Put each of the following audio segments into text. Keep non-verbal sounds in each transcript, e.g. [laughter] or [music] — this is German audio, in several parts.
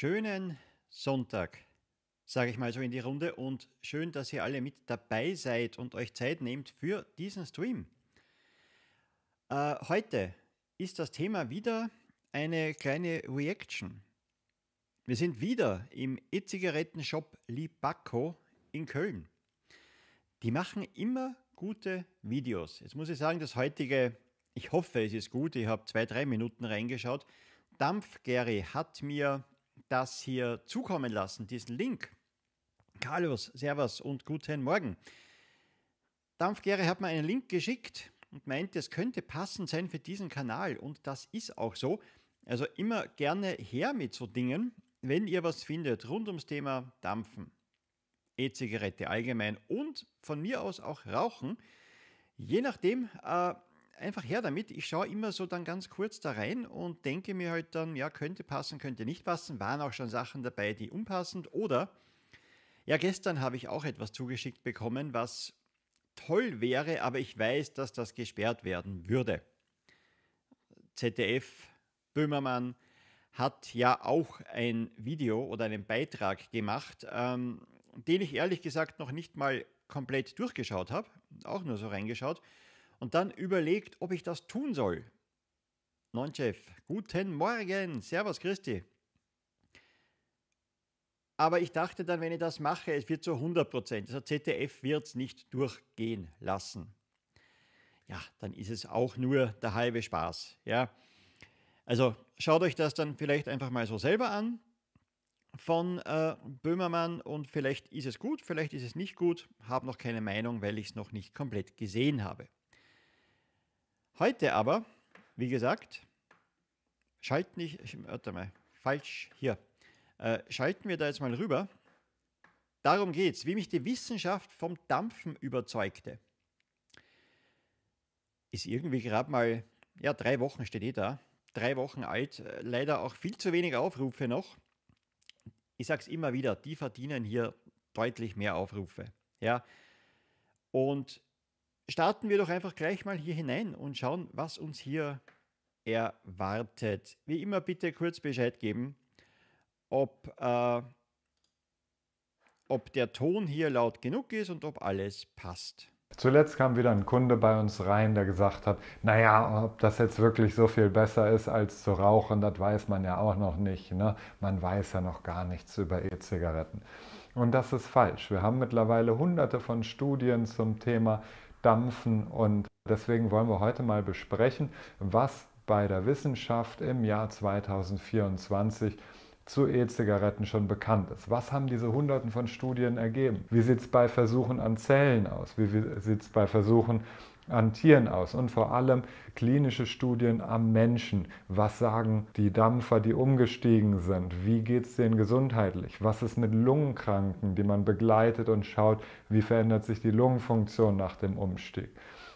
schönen Sonntag, sage ich mal so in die Runde und schön, dass ihr alle mit dabei seid und euch Zeit nehmt für diesen Stream. Äh, heute ist das Thema wieder eine kleine Reaction. Wir sind wieder im E-Zigaretten-Shop Libaco in Köln. Die machen immer gute Videos. Jetzt muss ich sagen, das heutige, ich hoffe, es ist gut, ich habe zwei, drei Minuten reingeschaut. Dampfgary hat mir das hier zukommen lassen, diesen Link. Carlos, Servus und guten Morgen. Dampfgäre hat mir einen Link geschickt und meint, es könnte passend sein für diesen Kanal und das ist auch so. Also immer gerne her mit so Dingen, wenn ihr was findet rund ums Thema Dampfen, E-Zigarette allgemein und von mir aus auch Rauchen. Je nachdem, äh, einfach her damit. Ich schaue immer so dann ganz kurz da rein und denke mir halt dann, ja, könnte passen, könnte nicht passen. Waren auch schon Sachen dabei, die unpassend oder ja, gestern habe ich auch etwas zugeschickt bekommen, was toll wäre, aber ich weiß, dass das gesperrt werden würde. ZDF Böhmermann hat ja auch ein Video oder einen Beitrag gemacht, ähm, den ich ehrlich gesagt noch nicht mal komplett durchgeschaut habe, auch nur so reingeschaut und dann überlegt, ob ich das tun soll. Non-Chef, guten Morgen, Servus Christi. Aber ich dachte dann, wenn ich das mache, es wird zu 100 Prozent. Also ZDF wird es nicht durchgehen lassen. Ja, dann ist es auch nur der halbe Spaß. Ja. Also schaut euch das dann vielleicht einfach mal so selber an von äh, Böhmermann und vielleicht ist es gut, vielleicht ist es nicht gut, habe noch keine Meinung, weil ich es noch nicht komplett gesehen habe. Heute aber, wie gesagt, schalten nicht, warte mal, falsch, hier. Äh, schalten wir da jetzt mal rüber. Darum geht es, wie mich die Wissenschaft vom Dampfen überzeugte. Ist irgendwie gerade mal, ja, drei Wochen steht eh da, drei Wochen alt, äh, leider auch viel zu wenig Aufrufe noch. Ich sage es immer wieder, die verdienen hier deutlich mehr Aufrufe. Ja. Und starten wir doch einfach gleich mal hier hinein und schauen, was uns hier erwartet. Wie immer bitte kurz Bescheid geben, ob, äh, ob der Ton hier laut genug ist und ob alles passt. Zuletzt kam wieder ein Kunde bei uns rein, der gesagt hat, naja, ob das jetzt wirklich so viel besser ist als zu rauchen, das weiß man ja auch noch nicht. Ne? Man weiß ja noch gar nichts über E-Zigaretten. Und das ist falsch. Wir haben mittlerweile hunderte von Studien zum Thema dampfen. Und deswegen wollen wir heute mal besprechen, was bei der Wissenschaft im Jahr 2024 zu E-Zigaretten schon bekannt ist. Was haben diese Hunderten von Studien ergeben? Wie sieht es bei Versuchen an Zellen aus? Wie sieht es bei Versuchen an Tieren aus und vor allem klinische Studien am Menschen. Was sagen die Dampfer, die umgestiegen sind? Wie geht es denen gesundheitlich? Was ist mit Lungenkranken, die man begleitet und schaut, wie verändert sich die Lungenfunktion nach dem Umstieg?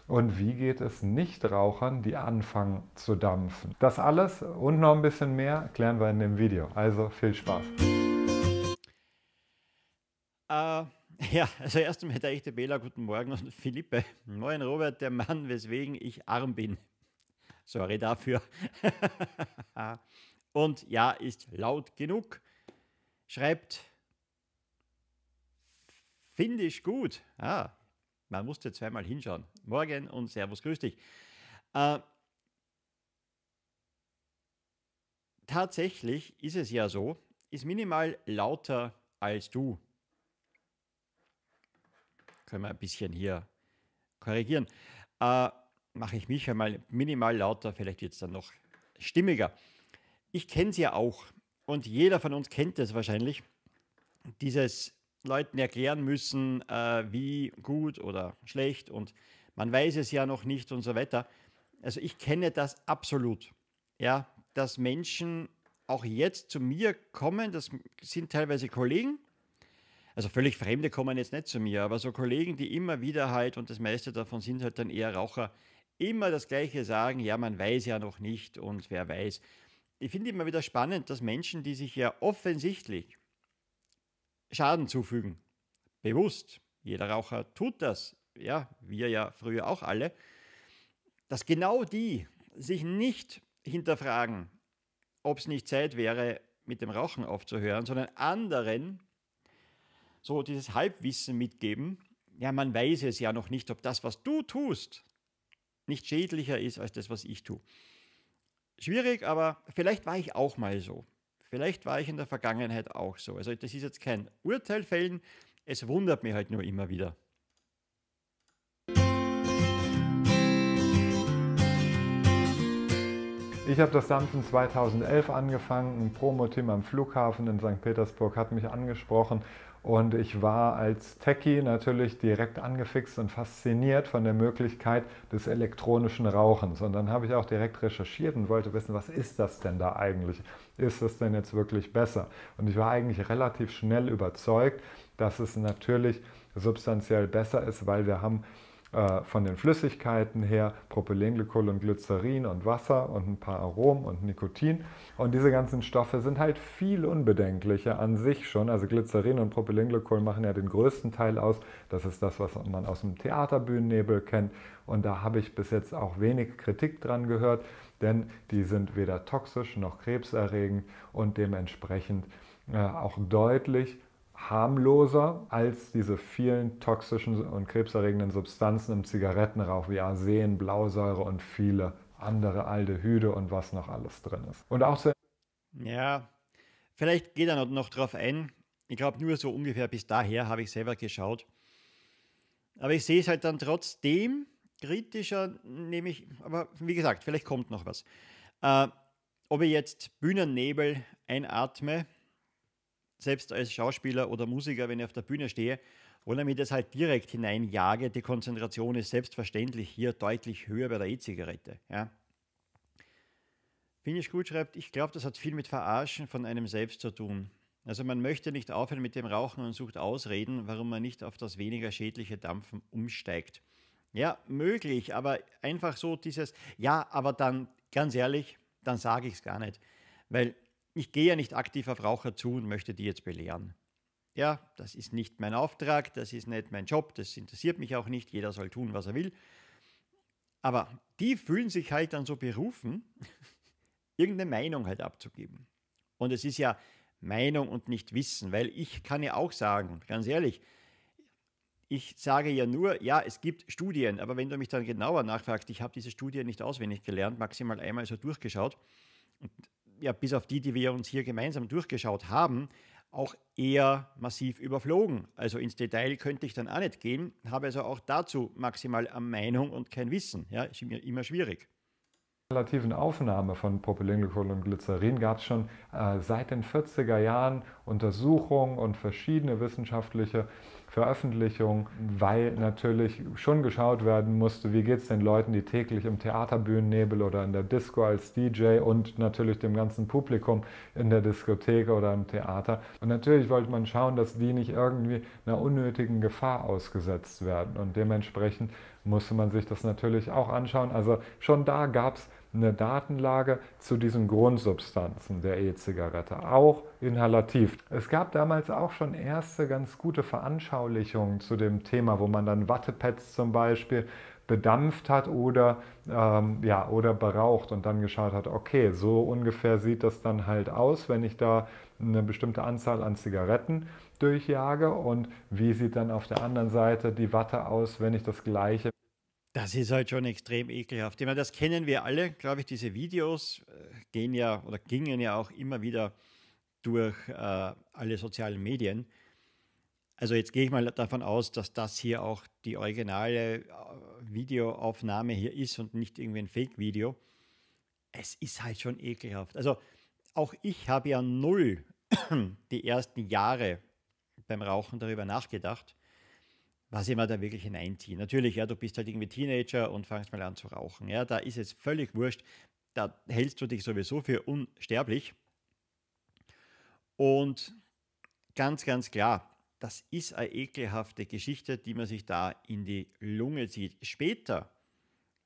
Und wie geht es Nichtrauchern, die anfangen zu dampfen? Das alles und noch ein bisschen mehr klären wir in dem Video. Also viel Spaß. Uh. Ja, also erst einmal der echte Bela, guten Morgen und [laughs] Philippe. Moin Robert, der Mann, weswegen ich arm bin. Sorry dafür. [laughs] und ja, ist laut genug. Schreibt, finde ich gut. Ah, man musste zweimal hinschauen. Morgen und Servus, grüß dich. Äh, tatsächlich ist es ja so, ist minimal lauter als du können wir ein bisschen hier korrigieren. Äh, Mache ich mich einmal minimal lauter, vielleicht wird es dann noch stimmiger. Ich kenne es ja auch und jeder von uns kennt es wahrscheinlich, dieses Leuten erklären müssen, äh, wie gut oder schlecht und man weiß es ja noch nicht und so weiter. Also ich kenne das absolut, ja, dass Menschen auch jetzt zu mir kommen, das sind teilweise Kollegen, also völlig Fremde kommen jetzt nicht zu mir, aber so Kollegen, die immer wieder halt, und das meiste davon sind halt dann eher Raucher, immer das Gleiche sagen, ja, man weiß ja noch nicht und wer weiß. Ich finde immer wieder spannend, dass Menschen, die sich ja offensichtlich Schaden zufügen, bewusst, jeder Raucher tut das, ja, wir ja früher auch alle, dass genau die sich nicht hinterfragen, ob es nicht Zeit wäre, mit dem Rauchen aufzuhören, sondern anderen so dieses Halbwissen mitgeben. Ja, man weiß es ja noch nicht, ob das, was du tust, nicht schädlicher ist als das, was ich tue. Schwierig, aber vielleicht war ich auch mal so. Vielleicht war ich in der Vergangenheit auch so. Also das ist jetzt kein Urteil fällen, es wundert mich halt nur immer wieder. Ich habe das Dampfen 2011 angefangen. Ein Promoteam am Flughafen in St. Petersburg hat mich angesprochen und ich war als Techie natürlich direkt angefixt und fasziniert von der Möglichkeit des elektronischen Rauchens. Und dann habe ich auch direkt recherchiert und wollte wissen, was ist das denn da eigentlich? Ist das denn jetzt wirklich besser? Und ich war eigentlich relativ schnell überzeugt, dass es natürlich substanziell besser ist, weil wir haben äh, von den Flüssigkeiten her Propylenglykol und Glycerin und Wasser und ein paar Aromen und Nikotin. Und diese ganzen Stoffe sind halt viel unbedenklicher an sich schon. Also Glycerin und Propylenglykol machen ja den größten Teil aus. Das ist das, was man aus dem Theaterbühnennebel kennt. Und da habe ich bis jetzt auch wenig Kritik dran gehört, denn die sind weder toxisch noch krebserregend und dementsprechend äh, auch deutlich harmloser als diese vielen toxischen und krebserregenden Substanzen im Zigarettenrauch wie Arsen, Blausäure und viele andere Aldehyde und was noch alles drin ist. Und auch so. Ja, vielleicht geht er noch, drauf ein. Ich glaube, nur so ungefähr bis daher habe ich selber geschaut. Aber ich sehe es halt dann trotzdem kritischer, nämlich, aber wie gesagt, vielleicht kommt noch was. Äh, ob ich jetzt Bühnennebel einatme selbst als Schauspieler oder Musiker, wenn ich auf der Bühne stehe, oder mir das halt direkt hineinjage, die Konzentration ist selbstverständlich hier deutlich höher bei der E-Zigarette. Ja. Finish gut schreibt, ich glaube, das hat viel mit Verarschen von einem selbst zu tun. Also man möchte nicht aufhören mit dem Rauchen und sucht Ausreden, warum man nicht auf das weniger schädliche Dampfen umsteigt. Ja, möglich, aber einfach so dieses, ja, aber dann, ganz ehrlich, dann sage ich es gar nicht. Weil ich gehe ja nicht aktiv auf Raucher zu und möchte die jetzt belehren. Ja, das ist nicht mein Auftrag, das ist nicht mein Job, das interessiert mich auch nicht, jeder soll tun, was er will. Aber die fühlen sich halt dann so berufen, [laughs] irgendeine Meinung halt abzugeben. Und es ist ja Meinung und nicht Wissen, weil ich kann ja auch sagen, ganz ehrlich, ich sage ja nur, ja, es gibt Studien, aber wenn du mich dann genauer nachfragst, ich habe diese Studie nicht auswendig gelernt, maximal einmal so durchgeschaut. Und ja bis auf die, die wir uns hier gemeinsam durchgeschaut haben, auch eher massiv überflogen. Also ins Detail könnte ich dann auch nicht gehen, habe also auch dazu maximal eine Meinung und kein Wissen. Ja, ist mir immer schwierig relativen Aufnahme von Propylenglykol und Glycerin gab es schon äh, seit den 40er Jahren Untersuchungen und verschiedene wissenschaftliche Veröffentlichung, weil natürlich schon geschaut werden musste, wie geht es den Leuten, die täglich im Theaterbühnennebel oder in der Disco als DJ und natürlich dem ganzen Publikum in der Diskothek oder im Theater. Und natürlich wollte man schauen, dass die nicht irgendwie einer unnötigen Gefahr ausgesetzt werden. Und dementsprechend musste man sich das natürlich auch anschauen. Also schon da gab es eine Datenlage zu diesen Grundsubstanzen der E-Zigarette. Auch inhalativ. Es gab damals auch schon erste ganz gute Veranschaulichungen zu dem Thema, wo man dann Wattepads zum Beispiel bedampft hat oder, ähm, ja, oder beraucht und dann geschaut hat, okay, so ungefähr sieht das dann halt aus, wenn ich da eine bestimmte Anzahl an Zigaretten durchjage und wie sieht dann auf der anderen Seite die Watte aus, wenn ich das gleiche. Das ist halt schon extrem ekelhaft. Ich meine, das kennen wir alle, glaube ich, diese Videos äh, gehen ja oder gingen ja auch immer wieder durch äh, alle sozialen Medien. Also jetzt gehe ich mal davon aus, dass das hier auch die originale äh, Videoaufnahme hier ist und nicht irgendwie ein Fake-Video. Es ist halt schon ekelhaft. Also auch ich habe ja null [clears throat] die ersten Jahre beim Rauchen darüber nachgedacht, was immer da wirklich hineinziehen. Natürlich, ja, du bist halt irgendwie Teenager und fangst mal an zu rauchen. Ja, da ist es völlig wurscht. Da hältst du dich sowieso für unsterblich und ganz, ganz klar, das ist eine ekelhafte Geschichte, die man sich da in die Lunge zieht. Später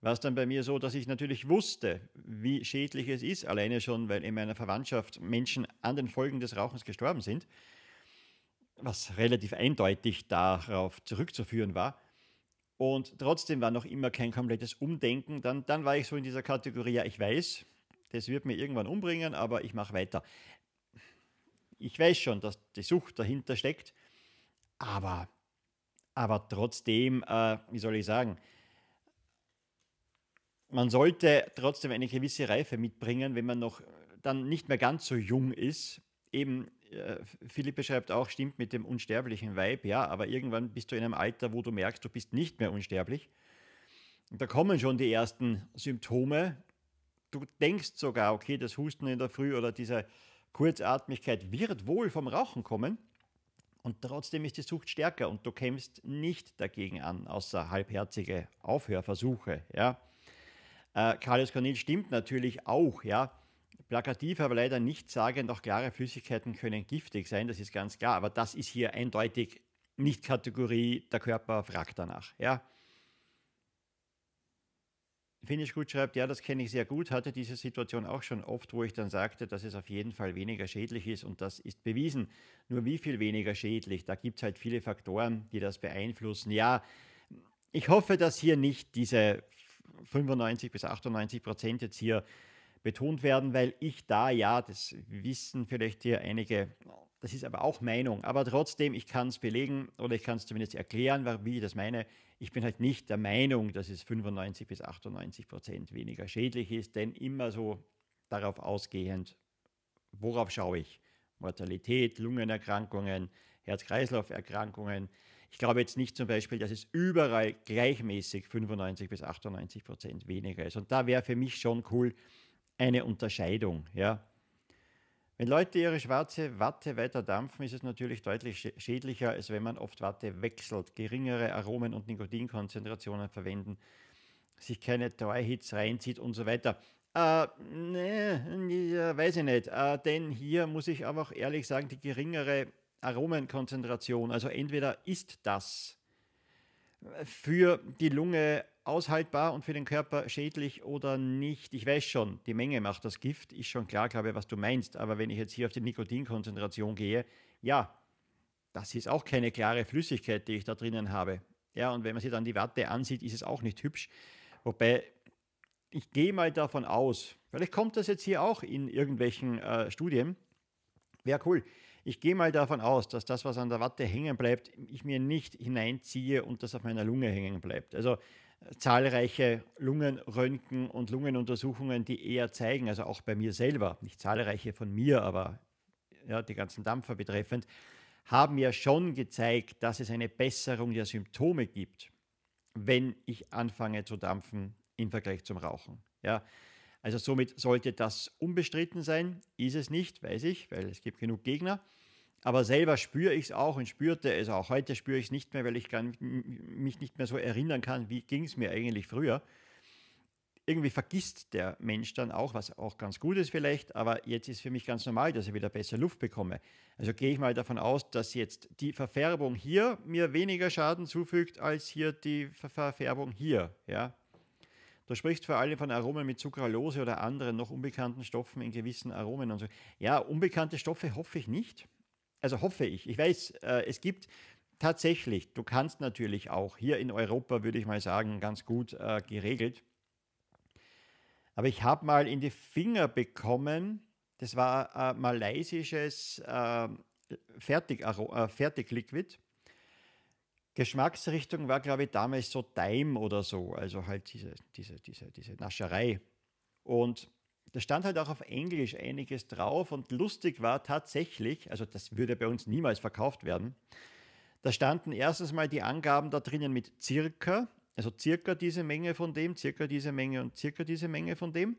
war es dann bei mir so, dass ich natürlich wusste, wie schädlich es ist, alleine schon, weil in meiner Verwandtschaft Menschen an den Folgen des Rauchens gestorben sind, was relativ eindeutig darauf zurückzuführen war. Und trotzdem war noch immer kein komplettes Umdenken. Dann, dann war ich so in dieser Kategorie, ja, ich weiß, das wird mir irgendwann umbringen, aber ich mache weiter ich weiß schon, dass die Sucht dahinter steckt, aber, aber trotzdem, äh, wie soll ich sagen, man sollte trotzdem eine gewisse Reife mitbringen, wenn man noch äh, dann nicht mehr ganz so jung ist. Eben, äh, Philipp beschreibt auch, stimmt mit dem unsterblichen Weib, ja, aber irgendwann bist du in einem Alter, wo du merkst, du bist nicht mehr unsterblich. Und da kommen schon die ersten Symptome. Du denkst sogar, okay, das Husten in der Früh oder dieser, Kurzatmigkeit wird wohl vom Rauchen kommen, und trotzdem ist die Sucht stärker und du kämpfst nicht dagegen an, außer halbherzige Aufhörversuche. Ja. Äh, Carlos Cornel stimmt natürlich auch, ja. Plakativ, aber leider nicht sagen, doch klare Flüssigkeiten können giftig sein, das ist ganz klar. Aber das ist hier eindeutig nicht Kategorie, der Körper fragt danach. Ja. Finish gut schreibt, ja, das kenne ich sehr gut, hatte diese Situation auch schon oft, wo ich dann sagte, dass es auf jeden Fall weniger schädlich ist und das ist bewiesen. Nur wie viel weniger schädlich? Da gibt es halt viele Faktoren, die das beeinflussen. Ja, ich hoffe, dass hier nicht diese 95 bis 98 Prozent jetzt hier betont werden, weil ich da, ja, das wissen vielleicht hier einige, das ist aber auch Meinung, aber trotzdem, ich kann es belegen oder ich kann es zumindest erklären, wie ich das meine. Ich bin halt nicht der Meinung, dass es 95 bis 98 Prozent weniger schädlich ist, denn immer so darauf ausgehend, worauf schaue ich? Mortalität, Lungenerkrankungen, Herz-Kreislauf-Erkrankungen. Ich glaube jetzt nicht zum Beispiel, dass es überall gleichmäßig 95 bis 98 Prozent weniger ist. Und da wäre für mich schon cool, eine Unterscheidung. Ja? Wenn Leute ihre schwarze Watte weiter dampfen, ist es natürlich deutlich schädlicher, als wenn man oft Watte wechselt, geringere Aromen- und Nikotinkonzentrationen verwenden, sich keine Treuhits reinzieht und so weiter. Äh, ne, weiß ich nicht. Äh, denn hier muss ich aber auch ehrlich sagen, die geringere Aromenkonzentration, also entweder ist das für die Lunge aushaltbar und für den Körper schädlich oder nicht. Ich weiß schon, die Menge macht das Gift, ist schon klar, glaube ich, was du meinst. Aber wenn ich jetzt hier auf die Nikotinkonzentration gehe, ja, das ist auch keine klare Flüssigkeit, die ich da drinnen habe. Ja, und wenn man sich dann die Watte ansieht, ist es auch nicht hübsch. Wobei, ich gehe mal davon aus, vielleicht kommt das jetzt hier auch in irgendwelchen äh, Studien, wäre cool. Ich gehe mal davon aus, dass das, was an der Watte hängen bleibt, ich mir nicht hineinziehe und das auf meiner Lunge hängen bleibt. Also zahlreiche Lungenröntgen und Lungenuntersuchungen, die eher zeigen, also auch bei mir selber, nicht zahlreiche von mir, aber ja, die ganzen Dampfer betreffend, haben ja schon gezeigt, dass es eine Besserung der Symptome gibt, wenn ich anfange zu dampfen im Vergleich zum Rauchen. Ja, also somit sollte das unbestritten sein. Ist es nicht, weiß ich, weil es gibt genug Gegner. Aber selber spüre ich es auch und spürte es also auch. Heute spüre ich es nicht mehr, weil ich kann, mich nicht mehr so erinnern kann, wie ging es mir eigentlich früher. Irgendwie vergisst der Mensch dann auch, was auch ganz gut ist vielleicht, aber jetzt ist für mich ganz normal, dass ich wieder besser Luft bekomme. Also gehe ich mal davon aus, dass jetzt die Verfärbung hier mir weniger Schaden zufügt als hier die Ver Verfärbung hier. Ja? Du sprichst vor allem von Aromen mit Sucralose oder anderen noch unbekannten Stoffen in gewissen Aromen und so. Ja, unbekannte Stoffe hoffe ich nicht also hoffe ich, ich weiß, äh, es gibt tatsächlich, du kannst natürlich auch hier in Europa, würde ich mal sagen, ganz gut äh, geregelt. Aber ich habe mal in die Finger bekommen, das war äh, malaysisches äh, Fertig, äh, Fertigliquid. Geschmacksrichtung war, glaube ich, damals so Daim oder so, also halt diese, diese, diese, diese Nascherei. Und da stand halt auch auf Englisch einiges drauf und lustig war tatsächlich, also das würde bei uns niemals verkauft werden, da standen erstens mal die Angaben da drinnen mit circa, also circa diese Menge von dem, circa diese Menge und circa diese Menge von dem.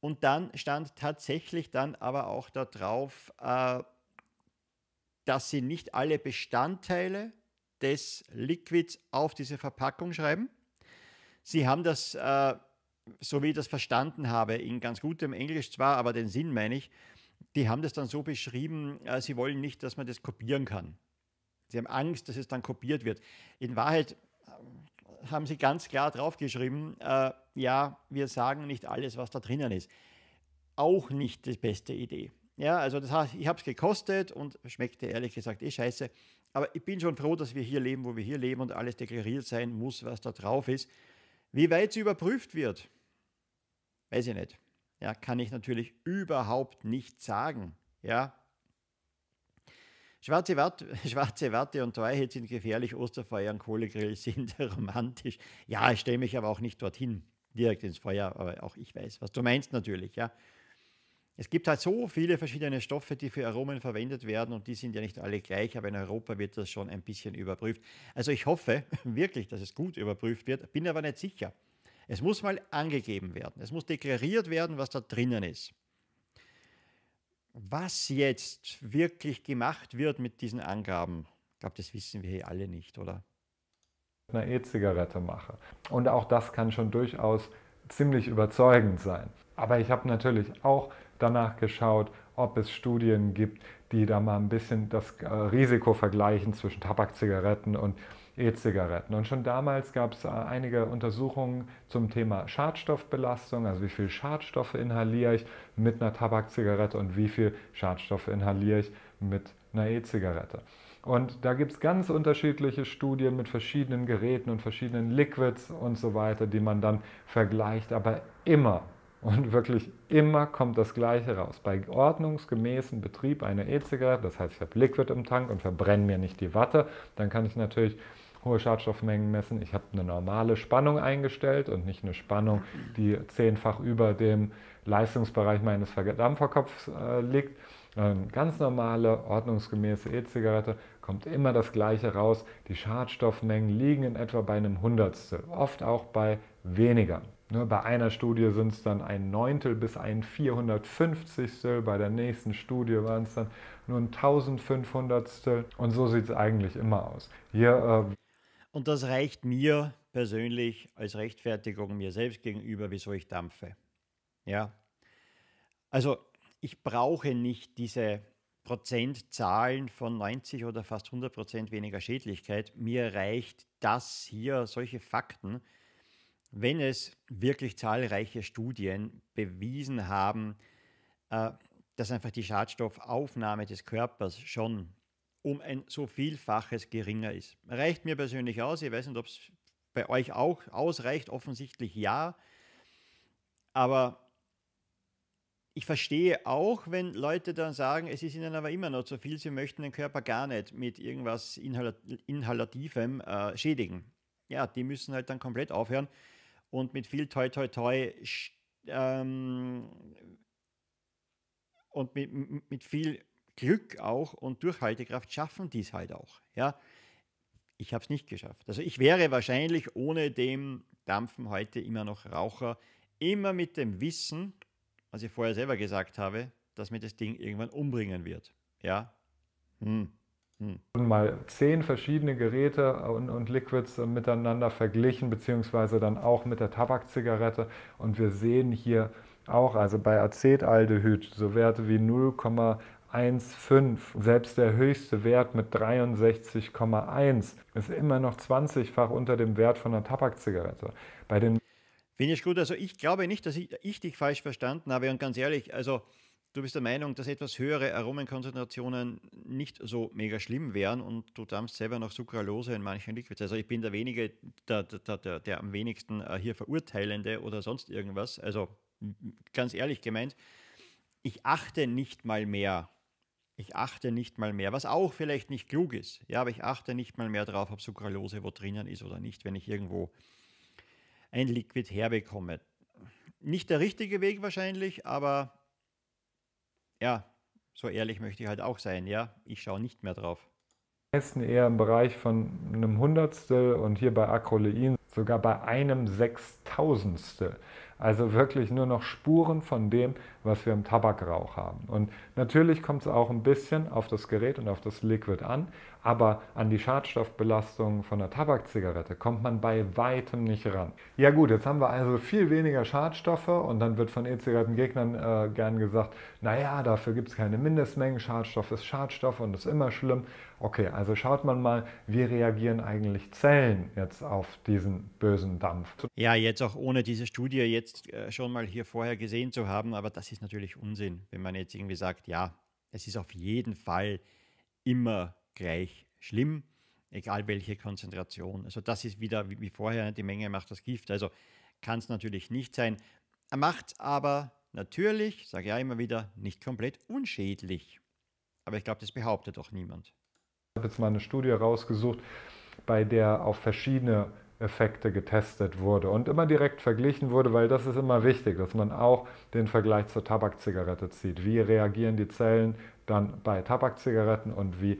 Und dann stand tatsächlich dann aber auch da drauf, äh, dass sie nicht alle Bestandteile des Liquids auf diese Verpackung schreiben. Sie haben das äh, so wie ich das verstanden habe, in ganz gutem Englisch zwar, aber den Sinn meine ich, die haben das dann so beschrieben, äh, sie wollen nicht, dass man das kopieren kann. Sie haben Angst, dass es dann kopiert wird. In Wahrheit äh, haben sie ganz klar draufgeschrieben, äh, ja, wir sagen nicht alles, was da drinnen ist. Auch nicht die beste Idee. Ja, also das heißt, ich habe es gekostet und schmeckte ehrlich gesagt eh scheiße. Aber ich bin schon froh, dass wir hier leben, wo wir hier leben und alles deklariert sein muss, was da drauf ist. Wie weit es überprüft wird, weiß ich nicht. Ja, kann ich natürlich überhaupt nicht sagen. Ja. Schwarze, Wart, [laughs] Schwarze Warte und Treuheit sind gefährlich, Osterfeuer und Kohlegrill sind [laughs] romantisch. Ja, ich stelle mich aber auch nicht dorthin, direkt ins Feuer, aber auch ich weiß, was du meinst natürlich, ja. Es gibt halt so viele verschiedene Stoffe, die für Aromen verwendet werden und die sind ja nicht alle gleich, aber in Europa wird das schon ein bisschen überprüft. Also ich hoffe [laughs] wirklich, dass es gut überprüft wird, bin aber nicht sicher. Es muss mal angegeben werden. Es muss deklariert werden, was da drinnen ist. Was jetzt wirklich gemacht wird mit diesen Angaben, ich glaube, das wissen wir hier eh alle nicht, oder? Eine E-Zigarette mache. Und auch das kann schon durchaus ziemlich überzeugend sein. Aber ich habe natürlich auch danach geschaut, ob es Studien gibt, die da mal ein bisschen das äh, Risiko vergleichen zwischen Tabakzigaretten und E-Zigaretten. Und schon damals gab es äh, einige Untersuchungen zum Thema Schadstoffbelastung, also wie viel Schadstoffe inhaliere ich mit einer Tabakzigarette und wie viel Schadstoffe inhaliere ich mit einer E-Zigarette. Und da gibt es ganz unterschiedliche Studien mit verschiedenen Geräten und verschiedenen Liquids und so weiter, die man dann vergleicht. Aber immer und wirklich immer kommt das Gleiche raus. Bei ordnungsgemäßem Betrieb einer E-Zigarette, das heißt, ich habe Liquid im Tank und verbrenne mir nicht die Watte, dann kann ich natürlich hohe Schadstoffmengen messen. Ich habe eine normale Spannung eingestellt und nicht eine Spannung, die zehnfach über dem Leistungsbereich meines Verdampferkopfs äh, liegt. Eine ähm, ganz normale, ordnungsgemäße E-Zigarette kommt immer das Gleiche raus. Die Schadstoffmengen liegen in etwa bei einem Hundertstel, oft auch bei weniger. Nur bei einer Studie sind es dann ein Neuntel bis ein 450stel, bei der nächsten Studie waren es dann nur ein 1500stel und so sieht es eigentlich immer aus. Hier äh, und das reicht mir persönlich als Rechtfertigung mir selbst gegenüber, wieso ich dampfe. Ja. Also ich brauche nicht diese Prozentzahlen von 90 oder fast 100 Prozent weniger Schädlichkeit. Mir reicht das hier, solche Fakten, wenn es wirklich zahlreiche Studien bewiesen haben, äh, dass einfach die Schadstoffaufnahme des Körpers schon um ein so Vielfaches geringer ist. Reicht mir persönlich aus. Ich weiß nicht, ob es bei euch auch ausreicht. Offensichtlich ja. Aber ich verstehe auch, wenn Leute dann sagen, es ist ihnen aber immer noch zu viel, sie möchten den Körper gar nicht mit irgendwas Inhalativem äh, schädigen. Ja, die müssen halt dann komplett aufhören und mit viel Toi Toi Toi ähm, und mit, mit viel Glück auch und Durchhaltekraft schaffen dies halt auch. Ja? Ich habe es nicht geschafft. Also ich wäre wahrscheinlich ohne dem Dampfen heute immer noch Raucher, immer mit dem Wissen, was ich vorher selber gesagt habe, dass mir das Ding irgendwann umbringen wird. Ja? Hm. Hm. Mal zehn verschiedene Geräte und, und Liquids miteinander verglichen, beziehungsweise dann auch mit der Tabakzigarette. Und wir sehen hier auch, also bei Acetaldehyd, so Werte wie 0,1 1,5. Selbst der höchste Wert mit 63,1 ist immer noch 20-fach unter dem Wert von einer Tabakzigarette. Bei den Finde ich gut. Also ich glaube nicht, dass ich, ich dich falsch verstanden habe. Und ganz ehrlich, also du bist der Meinung, dass etwas höhere Aromenkonzentrationen nicht so mega schlimm wären und du dampfst selber noch Sucralose in manchen Liquids. Also ich bin der wenige, der, der, der, der am wenigsten äh, hier Verurteilende oder sonst irgendwas. Also ganz ehrlich gemeint, ich achte nicht mal mehr ich achte nicht mal mehr, was auch vielleicht nicht klug ist, ja, aber ich achte nicht mal mehr drauf, ob Sucralose wo drinnen ist oder nicht, wenn ich irgendwo ein Liquid herbekomme. Nicht der richtige Weg wahrscheinlich, aber ja, so ehrlich möchte ich halt auch sein, ja, ich schaue nicht mehr drauf. Essen eher im Bereich von einem Hundertstel und hier bei Acrolein sogar bei einem Sechstausendstel. Also wirklich nur noch Spuren von dem, was wir im Tabakrauch haben. Und natürlich kommt es auch ein bisschen auf das Gerät und auf das Liquid an, aber an die Schadstoffbelastung von der Tabakzigarette kommt man bei weitem nicht ran. Ja gut, jetzt haben wir also viel weniger Schadstoffe und dann wird von E-Zigarettengegnern äh, gern gesagt, naja, dafür gibt es keine Mindestmengen, Schadstoff ist Schadstoff und ist immer schlimm. Okay, also schaut man mal, wie reagieren eigentlich Zellen jetzt auf diesen bösen Dampf. Ja, jetzt auch ohne diese Studie jetzt äh, schon mal hier vorher gesehen zu haben, aber das ist natürlich Unsinn, wenn man jetzt irgendwie sagt, ja, es ist auf jeden Fall immer gleich schlimm, egal welche Konzentration. Also das ist wieder wie vorher, ne, die Menge macht das Gift. Also kann es natürlich nicht sein. Er macht aber natürlich, sage ich ja immer wieder, nicht komplett unschädlich. Aber ich glaube, das behauptet doch niemand. Ich habe jetzt mal eine Studie rausgesucht, bei der auf verschiedene Effekte getestet wurde und immer direkt verglichen wurde, weil das ist immer wichtig, dass man auch den Vergleich zur Tabakzigarette zieht. Wie reagieren die Zellen dann bei Tabakzigaretten und wie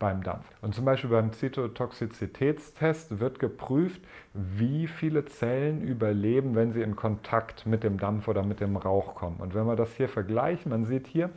beim Dampf. Und zum Beispiel beim Zytotoxizitätstest wird geprüft, wie viele Zellen überleben, wenn sie in Kontakt mit dem Dampf oder mit dem Rauch kommen. Und wenn wir das hier vergleichen, man sieht hier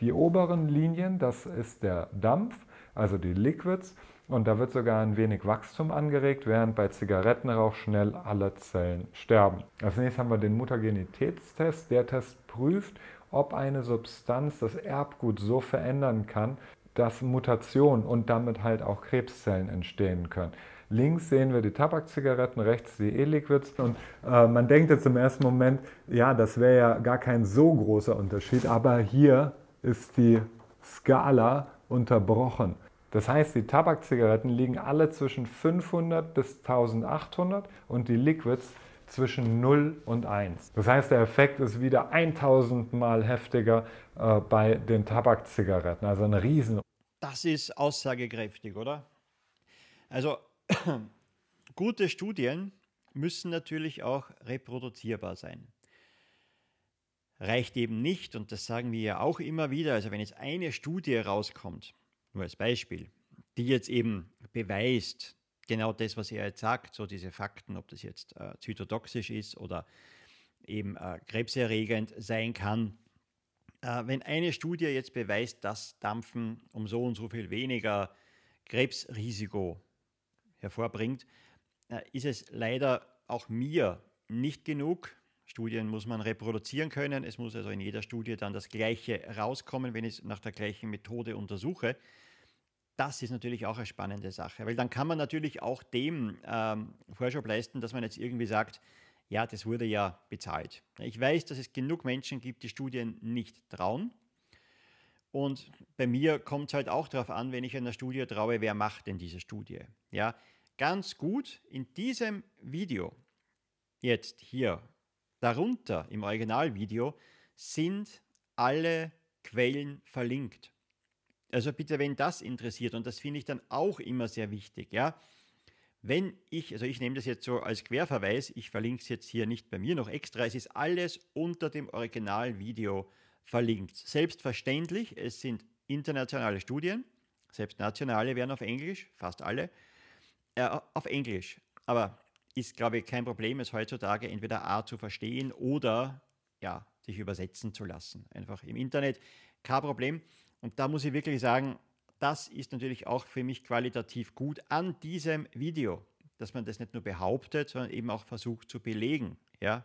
die oberen Linien, das ist der Dampf, also die Liquids. Und da wird sogar ein wenig Wachstum angeregt, während bei Zigarettenrauch schnell alle Zellen sterben. Als nächstes haben wir den Mutagenitätstest. Der Test prüft, ob eine Substanz das Erbgut so verändern kann, dass Mutationen und damit halt auch Krebszellen entstehen können. Links sehen wir die Tabakzigaretten, rechts die E-Liquids. Und äh, man denkt jetzt im ersten Moment, ja, das wäre ja gar kein so großer Unterschied, aber hier ist die Skala unterbrochen. Das heißt, die Tabakzigaretten liegen alle zwischen 500 bis 1800 und die Liquids zwischen 0 und 1. Das heißt, der Effekt ist wieder 1000 mal heftiger äh, bei den Tabakzigaretten, also ein riesen das ist aussagekräftig, oder? Also [clears throat] gute Studien müssen natürlich auch reproduzierbar sein. Reicht eben nicht, und das sagen wir ja auch immer wieder, also wenn jetzt eine Studie rauskommt, nur als Beispiel, die jetzt eben beweist, genau das, was er jetzt sagt, so diese Fakten, ob das jetzt äh, zytotoxisch ist oder eben äh, krebserregend sein kann, äh, wenn eine Studie jetzt beweist, dass Dampfen um so und so viel weniger Krebsrisiko hervorbringt, äh, ist es leider auch mir nicht genug. Studien muss man reproduzieren können. Es muss also in jeder Studie dann das Gleiche rauskommen, wenn ich es nach der gleichen Methode untersuche. Das ist natürlich auch eine spannende Sache, weil dann kann man natürlich auch dem ähm, Vorschub leisten, dass man jetzt irgendwie sagt, ja, das wurde ja bezahlt. Ich weiß, dass es genug Menschen gibt, die Studien nicht trauen. Und bei mir kommt es halt auch darauf an, wenn ich einer Studie traue, wer macht denn diese Studie? Ja, ganz gut in diesem Video, jetzt hier, darunter im Originalvideo, sind alle Quellen verlinkt. Also bitte, wenn das interessiert, und das finde ich dann auch immer sehr wichtig, ja, wenn ich, also ich nehme das jetzt so als Querverweis, ich verlinke es jetzt hier nicht bei mir noch extra, es ist alles unter dem Originalvideo verlinkt. Selbstverständlich, es sind internationale Studien, selbst nationale werden auf Englisch, fast alle, äh, auf Englisch. Aber ist, glaube ich, kein Problem, es heutzutage entweder A zu verstehen oder ja, sich übersetzen zu lassen. Einfach im Internet, kein Problem. Und da muss ich wirklich sagen, das ist natürlich auch für mich qualitativ gut an diesem Video, dass man das nicht nur behauptet, sondern eben auch versucht zu belegen. Ja?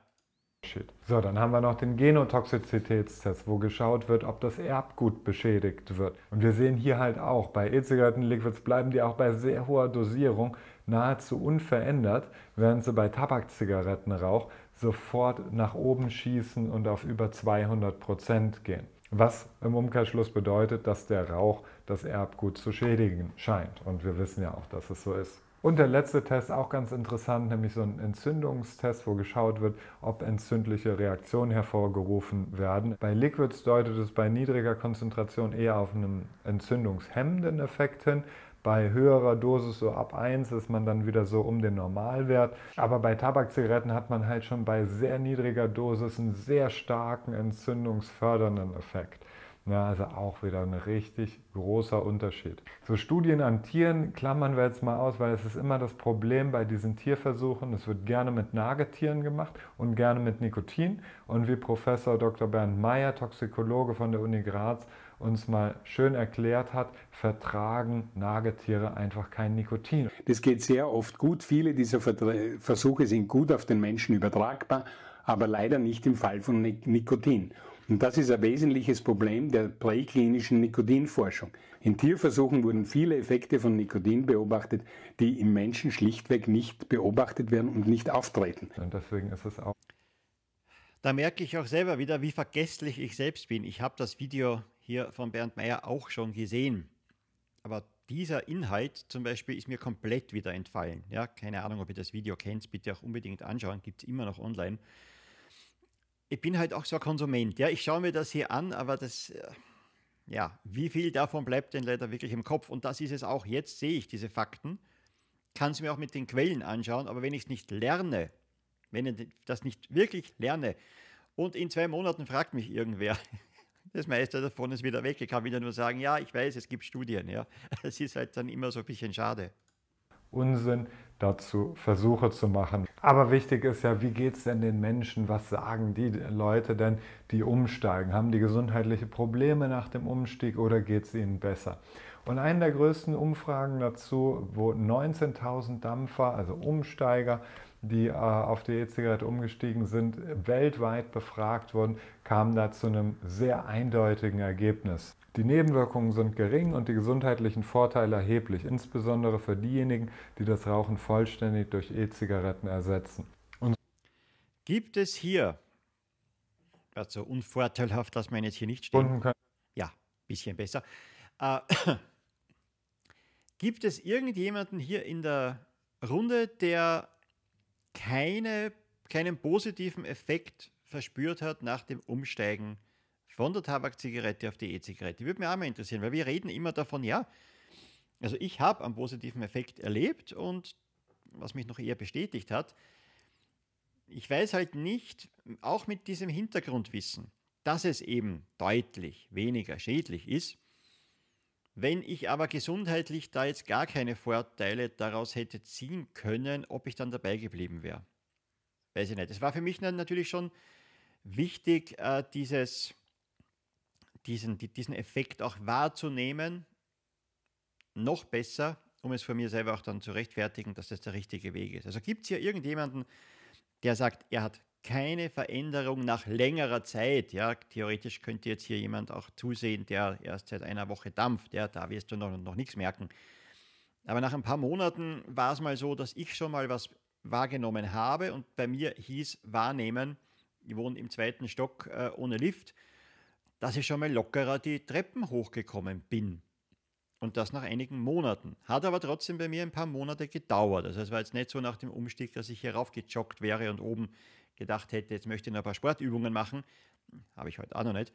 Shit. So, dann haben wir noch den Genotoxizitätstest, wo geschaut wird, ob das Erbgut beschädigt wird. Und wir sehen hier halt auch, bei E-Zigaretten-Liquids bleiben die auch bei sehr hoher Dosierung nahezu unverändert, während sie bei Tabakzigarettenrauch sofort nach oben schießen und auf über 200 Prozent gehen. Was im Umkehrschluss bedeutet, dass der Rauch das Erbgut zu schädigen scheint. Und wir wissen ja auch, dass es so ist. Und der letzte Test, auch ganz interessant, nämlich so ein Entzündungstest, wo geschaut wird, ob entzündliche Reaktionen hervorgerufen werden. Bei Liquids deutet es bei niedriger Konzentration eher auf einen entzündungshemmenden Effekt hin. Bei höherer Dosis, so ab 1, ist man dann wieder so um den Normalwert. Aber bei Tabakzigaretten hat man halt schon bei sehr niedriger Dosis einen sehr starken entzündungsfördernden Effekt. Ja, also auch wieder ein richtig großer Unterschied. So Studien an Tieren klammern wir jetzt mal aus, weil es ist immer das Problem bei diesen Tierversuchen. Es wird gerne mit Nagetieren gemacht und gerne mit Nikotin. Und wie Professor Dr. Bernd Meyer, Toxikologe von der Uni Graz, uns mal schön erklärt hat, vertragen Nagetiere einfach kein Nikotin. Das geht sehr oft gut. Viele dieser Versuche sind gut auf den Menschen übertragbar, aber leider nicht im Fall von Nikotin. Und das ist ein wesentliches Problem der präklinischen Nikotinforschung. In Tierversuchen wurden viele Effekte von Nikotin beobachtet, die im Menschen schlichtweg nicht beobachtet werden und nicht auftreten. Und deswegen ist es auch. Da merke ich auch selber wieder, wie vergesslich ich selbst bin. Ich habe das Video hier von Bernd Meyer auch schon gesehen. Aber dieser Inhalt zum Beispiel ist mir komplett wieder entfallen. Ja, keine Ahnung, ob ihr das Video kennt, bitte auch unbedingt anschauen, gibt es immer noch online. Ich bin halt auch so ein Konsument. Ja, ich schaue mir das hier an, aber das, äh, ja, wie viel davon bleibt denn leider wirklich im Kopf? Und das ist es auch. Jetzt sehe ich diese Fakten, kann es mir auch mit den Quellen anschauen, aber wenn ich es nicht lerne, wenn ich das nicht wirklich lerne und in zwei Monaten fragt mich irgendwer, das meiste davon ist wieder weg. Ich kann wieder nur sagen, ja, ich weiß, es gibt Studien. Ja. [laughs] Es ist halt dann immer so ein bisschen schade. Unsinn, dazu Versuche zu machen. Aber wichtig ist ja, wie geht es denn den Menschen? Was sagen die Leute denn, die umsteigen? Haben die gesundheitliche Probleme nach dem Umstieg oder geht es ihnen besser? Und eine der größten Umfragen dazu, wo 19.000 Dampfer, also Umsteiger, die äh, auf die E-Zigarette umgestiegen sind, weltweit befragt wurden, kamen da zu einem sehr eindeutigen Ergebnis. Die Nebenwirkungen sind gering und die gesundheitlichen Vorteile erheblich, insbesondere für diejenigen, die das Rauchen vollständig durch E-Zigaretten ersetzen. Und Gibt es hier, das so unvorteilhaft, dass man jetzt hier nicht stehen kann? Ja, bisschen besser. Äh, [coughs] Gibt es irgendjemanden hier in der Runde, der keine, keinen positiven Effekt verspürt hat nach dem Umsteigen von der Tabakzigarette auf die E-Zigarette. Würde mich auch mal interessieren, weil wir reden immer davon, ja, also ich habe einen positiven Effekt erlebt und was mich noch eher bestätigt hat, ich weiß halt nicht, auch mit diesem Hintergrundwissen, dass es eben deutlich weniger schädlich ist, wenn ich aber gesundheitlich da jetzt gar keine Vorteile daraus hätte ziehen können, ob ich dann dabei geblieben wäre. Weiß ich nicht. Es war für mich natürlich schon wichtig, äh, dieses, diesen, diesen Effekt auch wahrzunehmen, noch besser, um es von mir selber auch dann zu rechtfertigen, dass das der richtige Weg ist. Also gibt es hier irgendjemanden, der sagt, er hat keine Veränderung nach längerer Zeit. Ja, theoretisch könnte jetzt hier jemand auch zusehen, der erst seit einer Woche dampft. Ja, da wirst du noch, noch nichts merken. Aber nach ein paar Monaten war es mal so, dass ich schon mal was wahrgenommen habe und bei mir hieß wahrnehmen, ich wohne im zweiten Stock äh, ohne Lift, dass ich schon mal lockerer die Treppen hochgekommen bin. Und das nach einigen Monaten. Hat aber trotzdem bei mir ein paar Monate gedauert. Also es war jetzt nicht so nach dem Umstieg, dass ich hier raufgejoggt wäre und oben gedacht hätte, jetzt möchte ich noch ein paar Sportübungen machen. Habe ich heute auch noch nicht.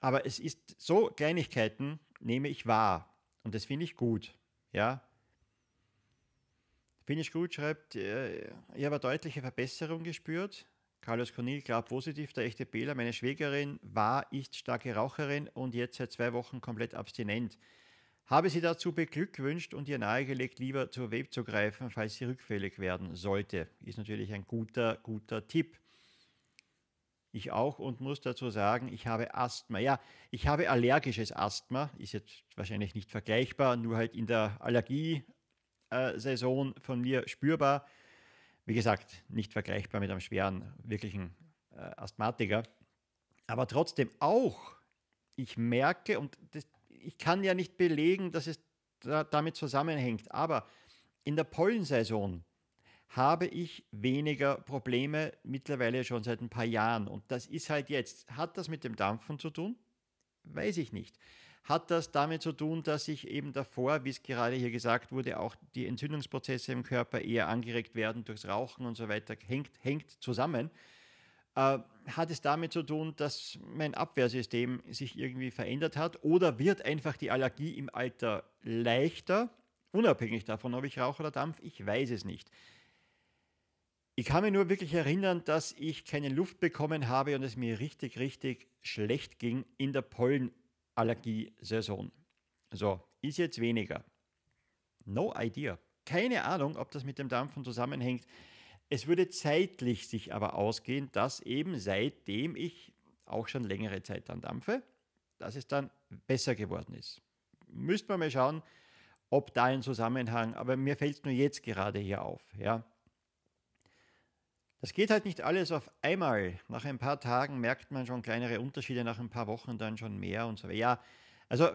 Aber es ist so, Kleinigkeiten nehme ich wahr. Und das finde ich gut. Ja. Finish Gut schreibt, äh, ich habe eine deutliche Verbesserung gespürt. Carlos Conil, klar positiv, der echte Bela. Meine Schwägerin war, ist starke Raucherin und jetzt seit zwei Wochen komplett abstinent habe sie dazu beglückwünscht und ihr nahegelegt, lieber zur Web zu greifen, falls sie rückfällig werden sollte. Ist natürlich ein guter, guter Tipp. Ich auch und muss dazu sagen, ich habe Asthma. Ja, ich habe allergisches Asthma, ist jetzt wahrscheinlich nicht vergleichbar, nur halt in der Allergiesaison äh, von mir spürbar. Wie gesagt, nicht vergleichbar mit einem schweren, wirklichen äh, Asthmatiker. Aber trotzdem auch, ich merke, und das, ich kann ja nicht belegen, dass es da, damit zusammenhängt, aber in der Pollensaison habe ich weniger Probleme mittlerweile schon seit ein paar Jahren. Und das ist halt jetzt. Hat das mit dem Dampfen zu tun? Weiß ich nicht. Hat das damit zu tun, dass ich eben davor, wie es gerade hier gesagt wurde, auch die Entzündungsprozesse im Körper eher angeregt werden durchs Rauchen und so weiter, hängt, hängt zusammen äh, hat es damit zu tun, dass mein Abwehrsystem sich irgendwie verändert hat oder wird einfach die Allergie im Alter leichter, unabhängig davon, ob ich rauche oder dampf, ich weiß es nicht. Ich kann mich nur wirklich erinnern, dass ich keine Luft bekommen habe und es mir richtig, richtig schlecht ging in der Pollenallergiesaison. So, ist jetzt weniger. No idea. Keine Ahnung, ob das mit dem Dampfen zusammenhängt. Es würde zeitlich sich aber ausgehen, dass eben seitdem ich auch schon längere Zeit dann dampfe, dass es dann besser geworden ist. Müsste man mal schauen, ob da ein Zusammenhang, aber mir fällt es nur jetzt gerade hier auf. Ja. Das geht halt nicht alles auf einmal. Nach ein paar Tagen merkt man schon kleinere Unterschiede, nach ein paar Wochen dann schon mehr und so. weiter. Ja, also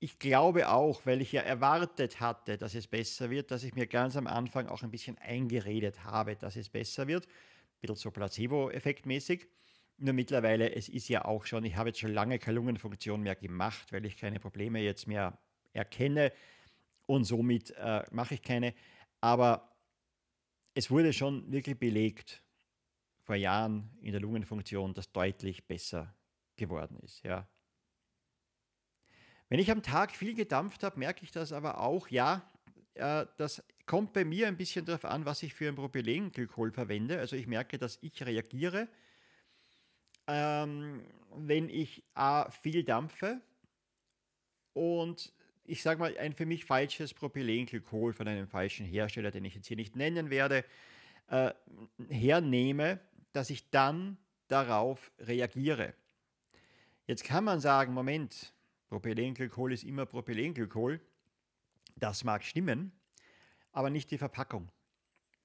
ich glaube auch, weil ich ja erwartet hatte, dass es besser wird, dass ich mir ganz am Anfang auch ein bisschen eingeredet habe, dass es besser wird. Ein bisschen so Placebo-Effektmäßig. Nur mittlerweile, es ist ja auch schon, ich habe jetzt schon lange keine Lungenfunktion mehr gemacht, weil ich keine Probleme jetzt mehr erkenne und somit äh, mache ich keine. Aber es wurde schon wirklich belegt vor Jahren in der Lungenfunktion, dass deutlich besser geworden ist. Ja. Wenn ich am Tag viel gedampft habe, merke ich das aber auch, ja, äh, das kommt bei mir ein bisschen darauf an, was ich für ein Propylenglykol verwende. Also ich merke, dass ich reagiere, ähm, wenn ich A, viel dampfe und ich sage mal, ein für mich falsches Propylenglykol von einem falschen Hersteller, den ich jetzt hier nicht nennen werde, äh, hernehme, dass ich dann darauf reagiere. Jetzt kann man sagen, Moment, Propylenglykol ist immer Propylenglykol. Das mag stimmen, aber nicht die Verpackung.